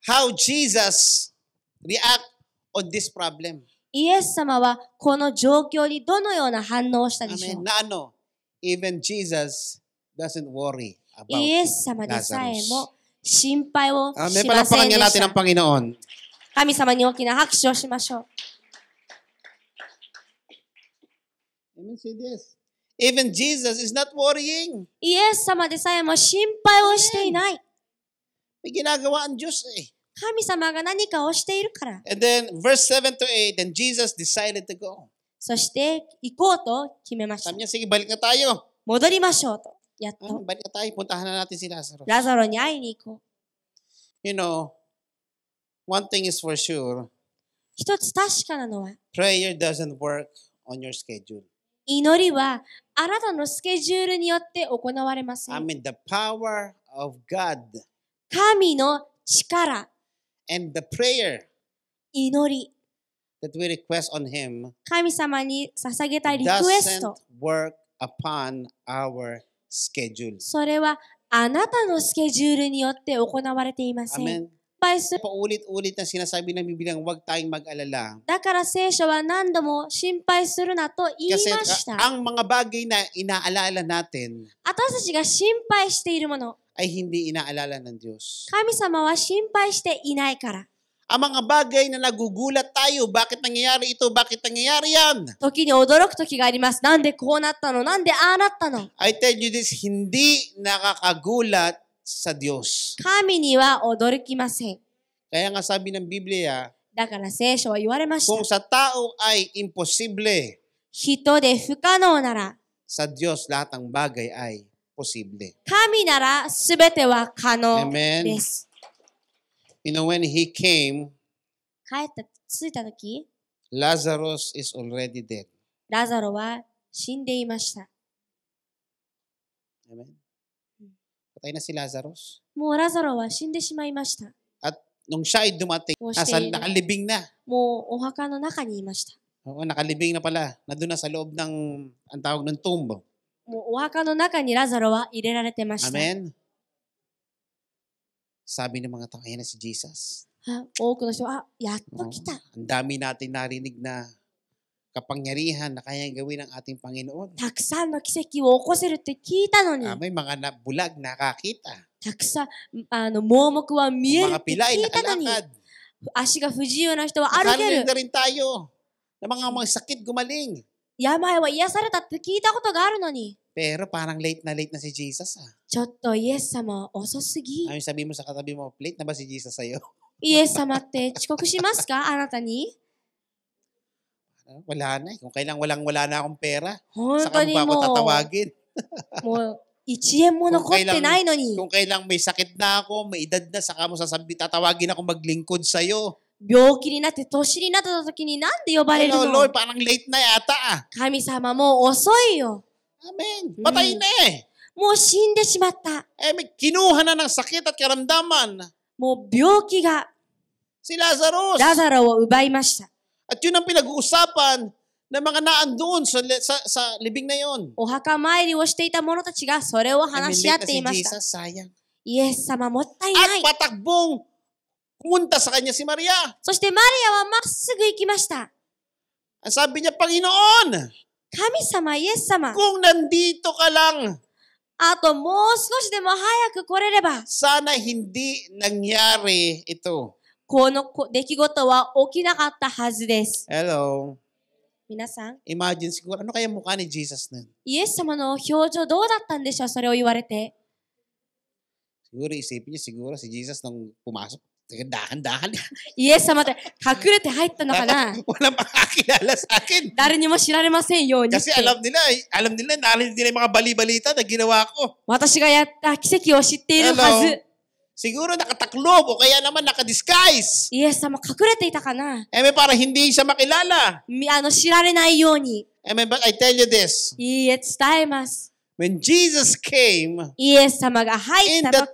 Speaker 2: how
Speaker 1: Jesus react on this problem.
Speaker 2: イエス様はこの状況にどのような反応をしたでしょう I mean, ano,
Speaker 1: even Jesus doesn't worry about イエス様でさえも
Speaker 2: 心配をしませんでした。Amen. natin ang
Speaker 1: Panginoon.
Speaker 2: 神様に大きな拍手をしましょう。Let me see this. Even Jesus is not worrying. イエ
Speaker 1: ス様でさえも心配をしていない。May ginagawa ang Diyos eh. 神様が何かをしているから。And then verse 7 to 8, and Jesus decided to go.
Speaker 2: そして行こうと決めました。Sabi niya, sige, balik na tayo. 戻りましょうと。やっと。Ah, balik na tayo, puntahan na natin si Lazaro. ラザロに会いに行こう。
Speaker 1: You know, one thing is for sure.
Speaker 2: 一つ確かなのは。
Speaker 1: Prayer doesn't work on your schedule.
Speaker 2: 祈りはあなたのスケジュールによって行われません。I mean,
Speaker 1: the power of God.
Speaker 2: 神の力。
Speaker 1: and the prayer 祈り that we request on Him
Speaker 2: 神様に捧げたリクエス doesn't ト
Speaker 1: work upon our schedule.
Speaker 2: それはあなたのスケジュールによって行われていません。Amen. 敗する
Speaker 1: Paulit-ulit na sinasabi ng Biblia, huwag tayong mag-alala.
Speaker 2: だから聖書は何度も心
Speaker 1: 配するなと言い Kasi ました。あ ang mga bagay na inaalala natin, 私たちが心配しているもの、ay hindi inaalala ng Diyos.
Speaker 2: Kami shite inai
Speaker 1: kara. Ang mga bagay na nagugulat tayo, bakit nangyayari ito, bakit nangyayari yan?
Speaker 2: Toki toki ni ga arimasu. Nande Nande natta no? 時に驚く時があります。なんでこうなったのなんでああなったの
Speaker 1: I tell you this, hindi nakakagulat sa Diyos.
Speaker 2: Kami ni wa
Speaker 1: Kaya nga sabi ng Biblia, だから聖書は言われまし kung sa tao ay imposible,
Speaker 2: Hito de nara,
Speaker 1: sa Diyos lahat ng bagay ay posible.
Speaker 2: Kami 神ならすべては可能 Amen.
Speaker 1: You know, when he came, Lazarus is already dead.
Speaker 2: Lazarus wa shinde imashita.
Speaker 1: Amen. Patay na si Lazarus.
Speaker 2: Mo Lazarus wa もうラザロは死んでしまいました。
Speaker 1: At nung siya ay dumating, nasa, na. Oh, nasa, no naka ni
Speaker 2: imashita. もうお墓の中にいました。
Speaker 1: Oo, nakalibing na pala. Nandun na sa loob ng, ang tawag ng tomb.
Speaker 2: もうお墓の中にラザロは入れられてました。Amen?
Speaker 1: Sabi ng mga tao, ayan na si Jesus.
Speaker 2: oh, あ多くの人は、あやっと No? 来
Speaker 1: た。Ang dami natin narinig na kapangyarihan na kayang gawin ng ating Panginoon. Taksan na okoseru te no たくさんの奇跡を起こせるって聞いたのに、Ah, may mga na, bulag nakakita. たくさん、あの、盲目は見える Mga って pilay 聞いたのに、nakalakad. 足が不自由な人は歩け Nakaling る。na rin tayo. Na mga mga sakit
Speaker 2: gumaling. 山へは癒されたって聞いたことがあるのに。
Speaker 1: Pero parang late na late na si Jesus ah. Chotto, oso sugi. ちょっとイエス様遅すぎ。Ayun, sabi mo sa katabi mo, late na ba si Jesus sa'yo?
Speaker 2: te, chikoku shimasu ka, anata ni?
Speaker 1: Wala na eh. Kung kailang walang wala na akong pera,
Speaker 2: Hoy, saka mo ba ako kanimo. tatawagin? もう1
Speaker 1: Kung kailang may sakit na ako, may edad na, saka mo sasabi, tatawagin ako maglingkod
Speaker 2: sa'yo. 病気になって年になった時になんで呼ばれるの神様もう遅いよ。アメン。またいいね。もう死
Speaker 1: んでしまった。はなな、けた。もう病気が、si、ラザロを奪いまし
Speaker 2: た。お墓参りをしていた者たちがそれを話し合っています。た。イエス様もったいない。Kumunta
Speaker 1: sa kanya si Maria. si Maria wa そしてマリアはまっすぐ行きました。Ang sabi niya, Panginoon, Kami sama, sama. Yes Kung nandito ka lang, Ato
Speaker 2: demo hayaku korereba. Sana hindi nangyari ito. Kono wa hazu desu. Hello. Minasan.
Speaker 1: Imagine siguro, ano kaya mukha ni Jesus
Speaker 2: Yes sama no dou nun? イエス様の表情どうだったんでしょうそれを言われて。
Speaker 1: Siguro isipin niya, siguro si Jesus nung pumasok, dahan
Speaker 2: kana? Wala makakilala sa akin. ni 誰に
Speaker 1: も知られませんようにって。Kasi alam nila, eh, alam nila, narinig nila yung mga bali-balita na ginawa ko. Watashi ga yatta kiseki 私がやった奇跡を知っているは hazu. Siguro nakataklob o kaya naman nakadisguise. kana? Eh, Amen, para hindi siya makilala. ano, みあの知られないように。Amen, eh. but I tell you this. When Jesus came in
Speaker 2: イエス様が入った that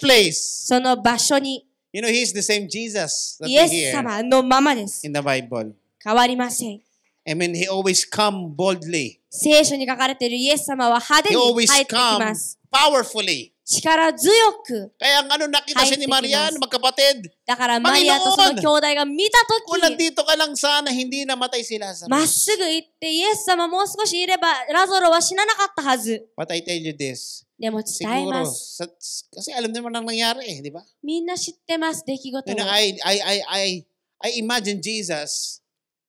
Speaker 1: basho ni. You know, he's the same Jesus that イ we エス hear 様のままです。in the Bible. 変わりません。I mean, he always come boldly.
Speaker 2: 聖書に書かれているイエス様は派 He 手に always 入ってきま come す。powerfully. 力強く。Kaya ang ano nakita siya ni Maria, Kahit magkapatid, だからマリアとその兄
Speaker 1: 弟が見た kung とき、nandito ka lang sana, hindi namatay si ま Lazarus. っすぐ行ってイエ
Speaker 2: ス様もう少しいればラゾロは死ななかったはず。
Speaker 1: But I tell you this,
Speaker 2: でも伝えます。
Speaker 1: Siguro, sa, kasi alam naman ang nangyari eh, di ba?
Speaker 2: みんな知ってます、出来事を。I, I,
Speaker 1: I, I, I imagine Jesus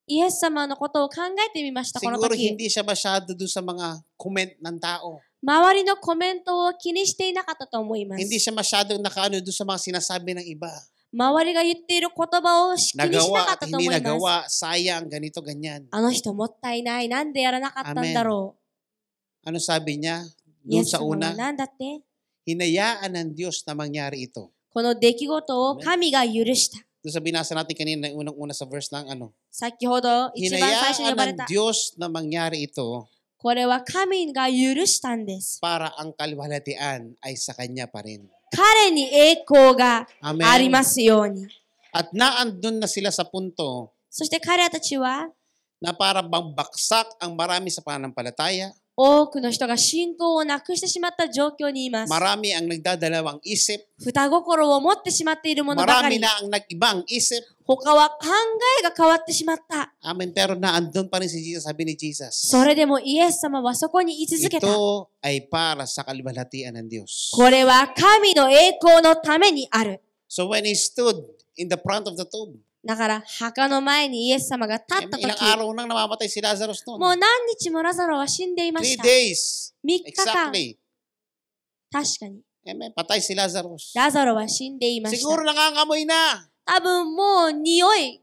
Speaker 1: イエス様のことを考えてみました、この時。hindi siya masyado dun sa mga comment ng tao.
Speaker 2: 周りのコメントを気にしていなかったと思います。Hindi
Speaker 1: siya masyado nakaano dun sa mga sinasabi ng iba.
Speaker 2: 周りが言っている言葉を気にしなかったと思います。Nagawa, sayang, ganito, ganyan. あの人もったいない、なんでやらなかったんだろ
Speaker 1: う。Amen. Ano, ano sabi niya? Doon yes, sa una,
Speaker 2: なだって
Speaker 1: hinayaan ng Diyos na mangyari ito.
Speaker 2: Kono o kami ga この出来事を神が許した。
Speaker 1: Doon sa binasa natin kanina, yung unang-una sa verse ng ano.
Speaker 2: 先ほど一番最初に呼ばれ Hinayaan ng Diyos
Speaker 1: na mangyari ito
Speaker 2: Kore wa kami ga desu. Para
Speaker 1: ang kalwalhatian ay sa Kanya pa rin.
Speaker 2: Kare ni eko ga Amen. At
Speaker 1: naandun na sila sa punto
Speaker 2: kare wa?
Speaker 1: Na para bang baksak ang marami sa pananampalataya
Speaker 2: 多くの人が信仰をなくしてしまった状況にいます。双心を持ってしまっているものばか
Speaker 1: 他は考えが変わってしまった。
Speaker 2: それでもイエス様はそこに居続けた。これは神の栄光のためにある。だから墓の前にイエス様が立った時 ilang araw nang namamatay si Lazarus noon. もう何日もラザロは死んでいまし Three た。3 days. 日間、Exactly. 確かに。Amen. Patay si Lazarus. ラザロは死んでいました。Siguro nangangamoy na. 多分もう匂い、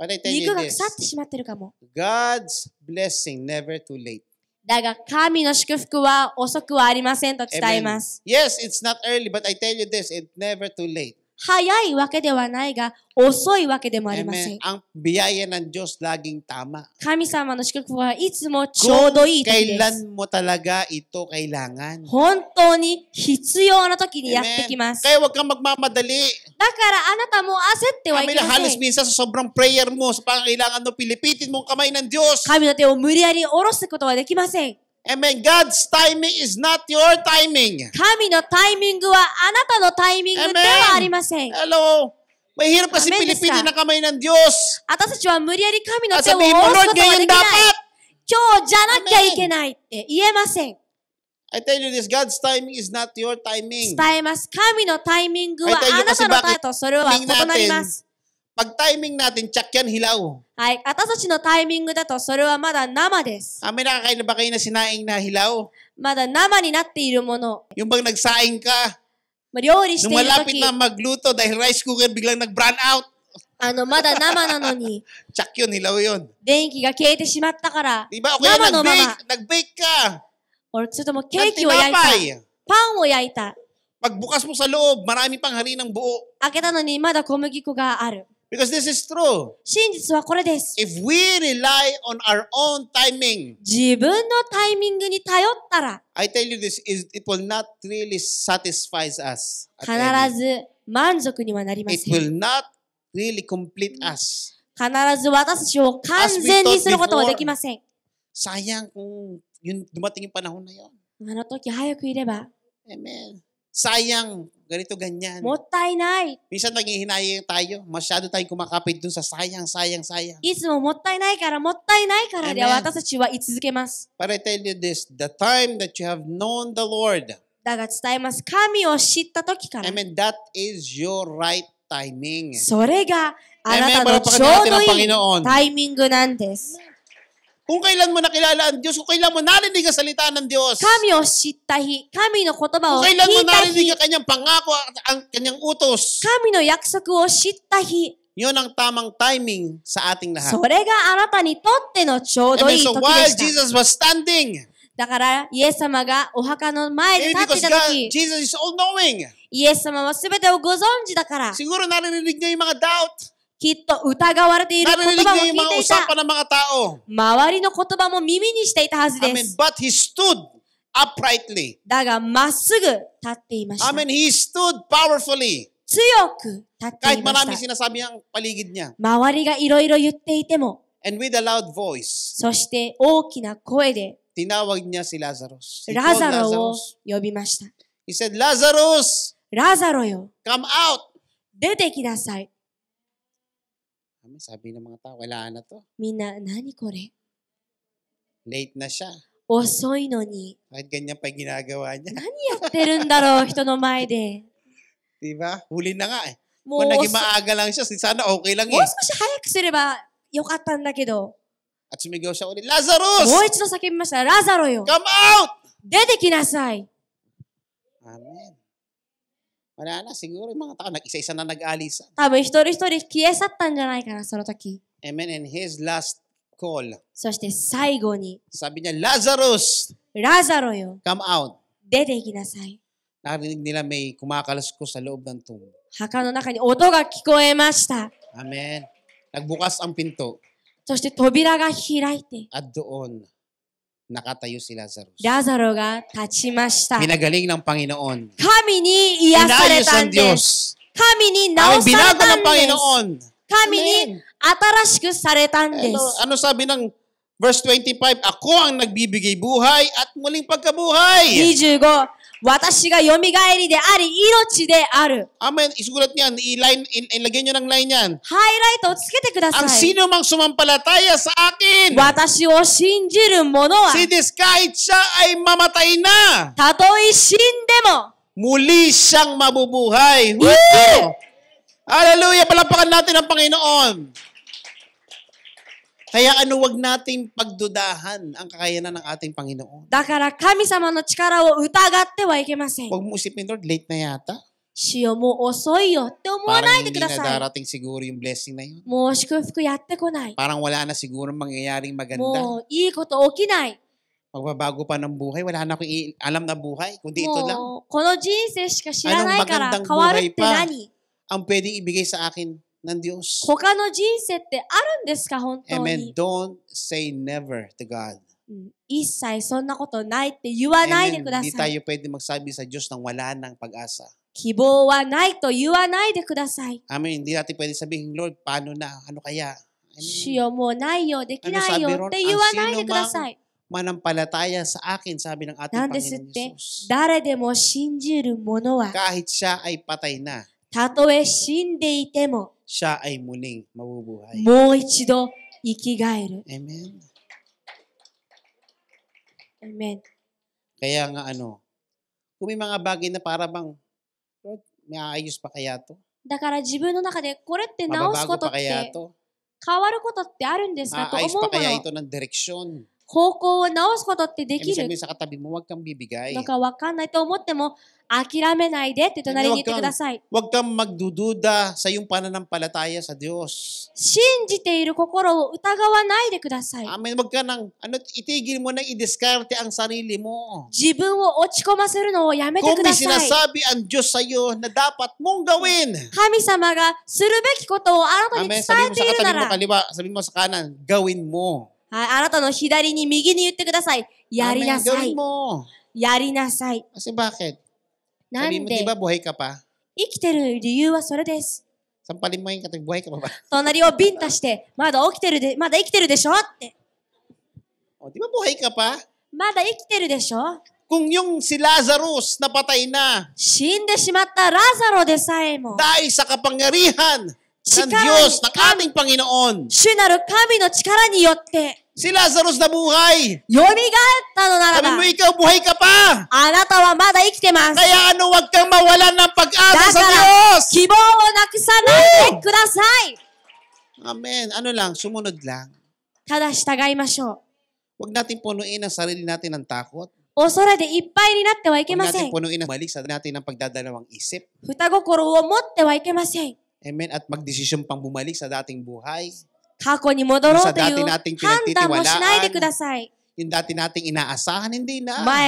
Speaker 2: But I tell you 肉が腐 this, ってしまってるかも。
Speaker 1: God's blessing never too late.
Speaker 2: だが神の祝福は遅くはありませんと伝え Amen. ます。
Speaker 1: Yes, it's not early, but I tell you this, it's never too late.
Speaker 2: 早いわけではないが、遅いわけでもありません。
Speaker 1: Ang biyaya ng Diyos laging tama.
Speaker 2: 神様の祝福はいつもちょうどいい時です。
Speaker 1: kailan mo talaga ito kailangan.
Speaker 2: 本当に必要な時にやってきます。Kaya huwag kang magmamadali. だからあなたも焦ってはいけません。halos
Speaker 1: minsan sa sobrang prayer mo, sa pangangailangan mo, pilipitin mo ang kamay ng Diyos. 神の手を無理やり下ろすことはできません。Amen. God's timing is not your timing. 神のタイミングはあなたのタイミングではありません。Hello. Mahirap kasi Pilipinas na kamay ng Diyos. At sabihin mo, Lord, ngayon dapat. 今日じゃなき n いけないって言えません。I masin. tell you this, God's timing is not your timing. Kami timing Stay
Speaker 2: no mas. 伝えます。神の n イミングはあなたのタイミング o それは i m ります。pag timing natin, check yan, hilaw. timing to, はい、私たちのタイミングだとそれはまだ生
Speaker 1: です。Ah, may nakakain na ba kayo na sinaing na hilaw? Mada まだ生になっているもの。Yung bang nagsaing ka, まあ料理してい nung る時 malapit na magluto dahil rice cooker, biglang nag-brown out.
Speaker 2: ano, mada nama na あの、まだ生なのに、Check yun, hilaw yun. 電気が消えてしまったから、Diba? O kaya 生のま nag-bake, nag bake ka. 俺それともケーキを焼いた。tinapay. パンを焼いた。Pagbukas mo sa loob, marami pang hari ng buo. Akita ni, mada komugi ko ga aru.
Speaker 1: Because this is true. 真実はこれです。If we rely on our own timing, 自分のタイミングに頼ったら、I tell you this, it will not really satisfy us.
Speaker 2: 必ず満足にはなりません。It will
Speaker 1: not really complete us.
Speaker 2: 必ず私たちを完全にすることはできません。sayang
Speaker 1: kung yun, dumating yung panahon na yun.
Speaker 2: あの時早くいれば。Amen.
Speaker 1: sayang, ganito, ganyan. もったいない。Minsan naghihinayang tayo, masyado tayong kumakapit dun sa sayang, sayang, sayang.
Speaker 2: いつももったいないから、もったいないからで Amen. 私たちは言い続けます。
Speaker 1: But I tell you this, the time that you have known the Lord, だが伝えます。神を知った時から、Amen, that is your right timing. それが
Speaker 2: あなたの Amen. ちょうどいい Palakpakan natin ang Panginoon. タイミングなんです。kung kailan mo
Speaker 1: nakilala ang Diyos, kung kailan mo narinig ang salita ng Diyos, Kami kami no kotoba o 神を知った日、神の言葉 kung Kung kailan mo narinig ang kanyang pangako at ang kanyang utos, Kami no o Yun ang tamang timing sa ating lahat. そ
Speaker 2: れがあなたにとってのちょうど Amen. いい So 時で while した。Jesus was standing, だから、イエス様がお墓の前に maybe 立っ because てた God, 時、Jesus is all-knowing, イエス様は全てをご存知だから、siguro narinig niya yung mga doubt,
Speaker 1: きっと疑われている言葉も聞いていた周りの言葉も耳にしていたはずです。だが、まっすぐ立っていました。強く立っていました。
Speaker 2: 周りがいろいろ言っていても、そして大きな声で、
Speaker 1: ラザロを
Speaker 2: 呼びました。ラザロよ、出てきなさい。
Speaker 1: namin. Sabi ng mga tao, wala na to.
Speaker 2: Mina, nani kore?
Speaker 1: Late na siya. no ni. Kahit ganyan pa ginagawa niya. Nani
Speaker 2: daro, hito 何やってるんだろう人の前で
Speaker 1: de. ba? Huli na nga eh. もう Kung 遅 naging maaga lang siya, sana okay lang う eh. 少
Speaker 2: し早くすればよかったんだけど
Speaker 1: At sumigaw siya ulit, Lazarus! もう
Speaker 2: 一度叫びましたラザロよ Come out! 出てきなさい
Speaker 1: Amen. Wala na, siguro yung mga tao, nag-isa-isa na nag-alisan.
Speaker 2: alis story, story.
Speaker 1: Amen. And his last call,
Speaker 2: saigo ni. Sabi niya, Lazarus, Lazarus Come out. Dede 出て行きなさい。
Speaker 1: Narinig nila may kumakalas ko sa loob ng tomb.
Speaker 2: ni, oto ga
Speaker 1: Amen. Nagbukas ang pinto
Speaker 2: tobira ga hiraite. そして扉が開いて、
Speaker 1: at doon nakatayo si Lazarus.
Speaker 2: ラザロが立ちました。Pinagaling
Speaker 1: ng Panginoon.
Speaker 2: Kami 神に癒され Inayos た ang んです。Diyos. 神に Ang 直され
Speaker 1: Kami ni atarashiku saretan 神に新しくされたんで Ano, ano sabi ng verse 25? Ako ang nagbibigay buhay at muling pagkabuhay. 25、私が蘇りであり、命である。Amen. Isugulat niyan. I-line, ilagay niyo ng line yan. ハイライトをつけてください。Ang sino mang sumampalataya sa akin, 私を信じる者は、sinis kahit siya ay mamatay na, たとえ死んでも、muli siyang mabubuhay. Hallelujah! Palapakan natin ang Panginoon. Kaya ano, wag nating pagdudahan ang kakayanan ng ating Panginoon. Dakara kami sama no chikara wo utagatte だから神様の力を疑ってはいけません。Huwag mo isipin, Lord, late na yata. mo
Speaker 2: 主よもう遅いよって思わないで hindi くだ na
Speaker 1: darating siguro yung blessing na yun.
Speaker 2: yatte konai.
Speaker 1: Parang wala na siguro mangyayaring maganda. もう
Speaker 2: いいこと起きない。
Speaker 1: Magbabago pa ng buhay. Wala na akong i- alam na buhay, kundi ito lang. も
Speaker 2: うこの人生しか知らないから Anong magandang 変わるって buhay pa? 何
Speaker 1: Ang pwedeng ibigay sa akin, ng Diyos.
Speaker 2: Ano ni? Amen.
Speaker 1: Don't say never to God.
Speaker 2: so na ko to, うん一切そんなことないって言わないで de kudasai. Hindi tayo
Speaker 1: pwede magsabi sa Diyos nang wala ng pag-asa. wa
Speaker 2: nai to de 希望はないと言わないでください
Speaker 1: Amen. Hindi natin pwede sabihin, Lord, paano na? Ano
Speaker 2: kaya? nai yo, ano yo, dekinai yuwanai Amen. 主よもうないよできないよって言わないでください
Speaker 1: Manampalataya sa akin, sabi ng ating Panginoon なんですっ
Speaker 2: Panginoon shinjiru mono wa. Kahit siya ay patay na, たとえ死んでいても、
Speaker 1: siya ay muling mabubuhay. もう
Speaker 2: 一度生き返る。Amen. Amen.
Speaker 1: Kaya nga ano, kung may mga bagay na para bang, Lord, may aayos pa kaya to?
Speaker 2: だから自分の中でこれって直すこ Mababago とっ pa て kaya to? 変わることってあるんですかと Aayos 思う pa も kaya の ito
Speaker 1: ng direksyon?
Speaker 2: 方向を直すことってできる。さんも wag kang
Speaker 1: bibigay. なんか
Speaker 2: わかんないと思っても、諦めないでって隣に言ってください。
Speaker 1: Huwag kang magdududa sa iyong pananampalataya sa Diyos.
Speaker 2: 信じている心を疑わないでください。Amen. Huwag ka nang, ano,
Speaker 1: itigil mo na i idiskarte ang sarili mo. 自分を落ち込ませるのをやめてください。Kung may sinasabi ang Diyos sa iyo na dapat mong gawin. 神様がするべきことをあなたに伝えているなら。Amen. Sabi mo sa kaliwa, sabi mo sa kanan, gawin mo.
Speaker 2: はい、あなたの左に右に言ってください。やりなさい。Amen. Gawin mo. やりなさい。Kasi bakit? な Sabi ん mo, di で ba
Speaker 1: buhay ka pa?
Speaker 2: 生きてる理由はそれです。
Speaker 1: Sampalin mo yung katabi, buhay ka pa ba?
Speaker 2: 隣をビンタして、まだ起きてるで、まだ生きてるでしょって。O, di ba buhay ka pa? まだ生きてるでしょ Kung yung si Lazarus napatay na
Speaker 1: 死んでしまったラザロでさえも、dahil sa kapangyarihan ng Chikaray. Diyos, ng ating Panginoon, 主なる神の力によって、Si Lazarus na buhay. 蘇ったのなら Sabi ば mo ikaw, buhay ka pa. あなたはまだ生きてます。だ Kaya
Speaker 2: ano, huwag kang mawalan ng pag-asa sa Diyos. か sa ら kudasai.
Speaker 1: Amen. Ano lang, sumunod lang.
Speaker 2: masho. Huwag
Speaker 1: natin punuin ang sarili natin ng takot.
Speaker 2: う。恐れでいっぱいになってはいけ Huwag ませ natin ん。
Speaker 1: punuin ang mali sa natin ng pagdadalawang isip. Futagokoro motte wa ikemasen. Amen. At magdesisyon pang bumalik sa dating buhay. 箱に戻ろうという判断もしないでください。前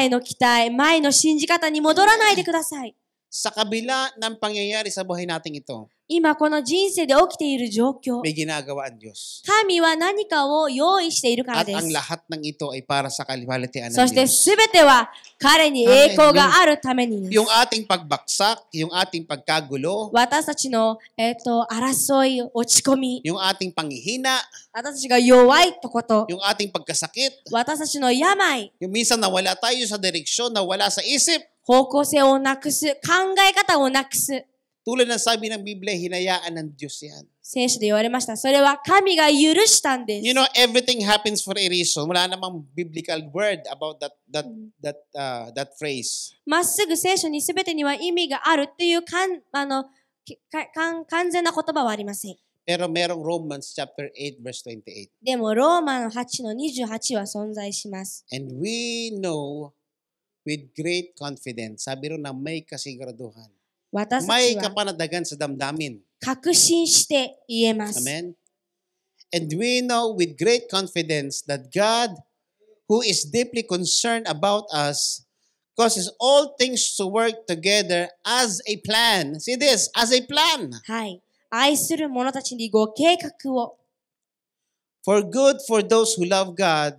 Speaker 1: の期待、前の信じ方に戻らないでください。sa kabila ng pangyayari sa buhay nating ito,
Speaker 2: 今この人生で起きている状況、
Speaker 1: may ginagawa ang Diyos.
Speaker 2: 神は何かを用意しているから At ang す。
Speaker 1: lahat ng ito ay para sa kalibalitaan ng そして Diyos.
Speaker 2: 全ては彼に栄光があるためにです Yung ating
Speaker 1: pagbaksak, yung ating pagkagulo,
Speaker 2: 私たちの、えっと争い、落ち込
Speaker 1: み、yung ating panghihina,
Speaker 2: 私たちが弱い
Speaker 1: とこと、yung ating pagkasakit, 私たちの病、yung minsan nawala tayo sa direksyon, nawala sa isip, 方向性をなくす、考え方をなくす。Tulad ng sabi ng Biblia, hinayaan ng Diyos yan.
Speaker 2: 聖書で言われました。それは神が許したんです。
Speaker 1: You know, everything happens for a reason. wala namang biblical word about that, that, that, uh, that phrase.
Speaker 2: まっすぐ聖書に全てには意味があるというかんあのかかん完全な言葉はありません。
Speaker 1: Pero merong Romans chapter 8 verse 28.
Speaker 2: でも、ローマの8の28は存在します。
Speaker 1: And we know with great confidence. Sabi ro na may kasiguraduhan. May kapanadagan sa damdamin. Amen. And we know with great confidence that God, who is deeply concerned about us, causes all things to work together as a plan. See this, as a plan. For good for those who love God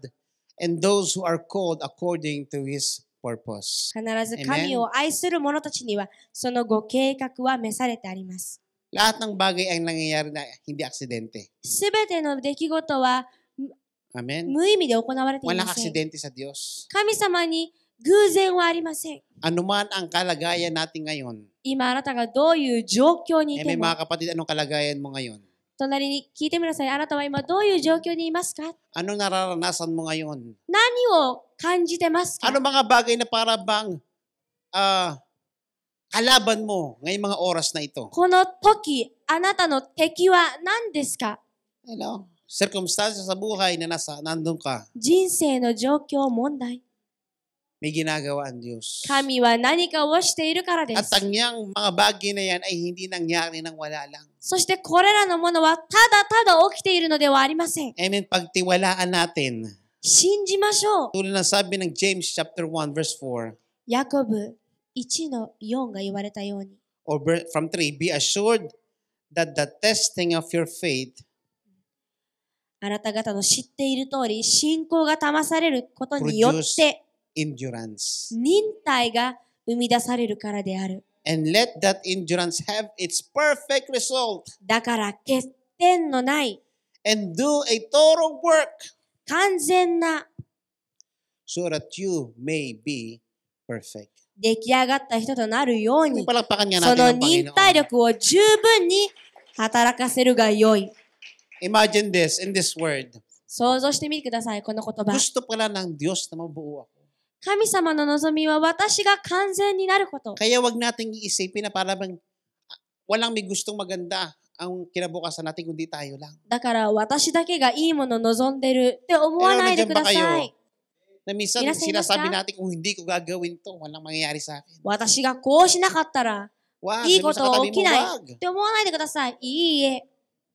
Speaker 1: and those who are called according to His purpose. 必
Speaker 2: ず神を愛する者たちにはそのご計画は召されてあります。Lahat ng bagay ay nangyayari na
Speaker 1: hindi aksidente.
Speaker 2: すべての出来事は Amen. 無意味で行われていま Walang せん。
Speaker 1: aksidente sa Diyos.
Speaker 2: 神様に偶然はありません。
Speaker 1: Anuman ang kalagayan natin ngayon.
Speaker 2: 今あなたがどういう状況にい Eh, て may も
Speaker 1: mga kapatid, anong kalagayan mo ngayon?
Speaker 2: 隣に聞いてみなさい。あなたは今どういう状況にいますか
Speaker 1: Anong nararanasan mo ngayon?
Speaker 2: 何を感じてますか Ano mga bagay na para bang
Speaker 1: ah, kalaban mo ngayong mga oras na ito?
Speaker 2: この時、あなたの敵は何ですか Hello?
Speaker 1: Circumstances sa buhay na nasa, ka. nandun か。
Speaker 2: 人生の状況、問題。
Speaker 1: May ginagawa ang Diyos.
Speaker 2: 神は何かをしているか
Speaker 1: らで At す。ang niyang mga bagay na yan ay hindi nangyari nang wala lang. そしてこれらのものはただただ起きているのではありません。Amen. Pagtiwalaan natin. 信じましょう。Tulad ng sabi ng James chapter 1 verse 4.
Speaker 2: ヤコブ1の4が言われたように。
Speaker 1: Or from 3, be assured that the testing of your faith
Speaker 2: あなた方の知っている通り、信仰が試されることによって、忍耐が生み出されるからである。
Speaker 1: And let that endurance have its perfect result. だから欠
Speaker 2: 点のない And do a total work 完全な
Speaker 1: so that you may be perfect.
Speaker 2: 出来上がった人となるように、その忍耐力を十分に働かせるがよ
Speaker 1: い。Imagine this in this word.
Speaker 2: 想像してみてください、この言
Speaker 1: 葉。
Speaker 2: 神様の望みは私が完全になること。Kaya wag nating iisipin na para bang
Speaker 1: ah, walang may gustong maganda ang kinabukasan natin kundi tayo lang.
Speaker 2: na だから私だけがいいものを望んでるって思わないでください。
Speaker 1: な minsan sinasabi natin kung oh, hindi ko gagawin to, walang mangyayari sa akin.
Speaker 2: 私がこう
Speaker 1: しなかったら、
Speaker 2: いいこと起きないって思わないでください。いいえ。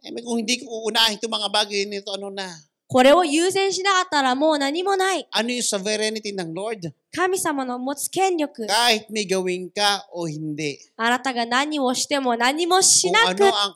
Speaker 2: Eh,
Speaker 1: kung hindi ko uunahin itong mga bagay nito, ano na.
Speaker 2: これを優先しなかったらもう何もない。Ano yung sovereignty ng Lord? 神様の持つ権力。Kahit may gawin ka o hindi. あなたが何をしても何もしなくても。Kung ano ang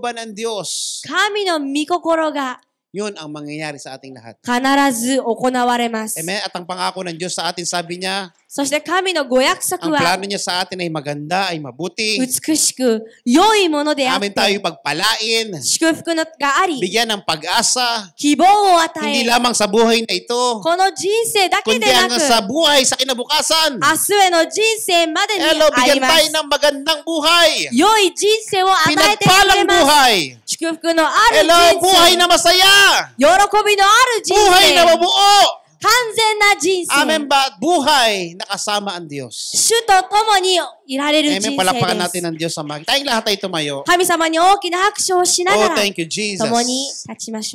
Speaker 2: kalooban ng Diyos. 神の御心が。Yun ang mangyayari sa ating lahat. 必ず行われます。Amen?
Speaker 1: At ang pangako ng Diyos sa atin, sabi niya,
Speaker 2: そして神のご約束は、ang plano
Speaker 1: niya sa atin ay maganda, ay mabuti. 美しく、良いものであって、Amin tayo pagpalain. 祝福のがあり、bigyan ng pag-asa, 希望を与え、hindi lamang sa buhay na ito, この人生だけ kundi でな ang く、sa buhay sa kinabukasan. 明日への人生までに Hello, あ bigyan りま tayo す。
Speaker 2: ng magandang buhay. 良い人生を与えてくれ Pinagpalang ます。buhay. 祝福のある Hello, 人 buhay 生、na masaya. 喜びのある人 Buhay na 生、mabuo. な人生。アメン ba? Buhay na
Speaker 1: ang Diyos.
Speaker 2: 主と共にいられる人 Amen. 生 Palakpakan です。
Speaker 1: natin ang Diyos mag. Tayong lahat ay tumayo.
Speaker 2: 神様に大きな拍手をしなが Oh, ら thank you, Jesus. 共に立ちましょう。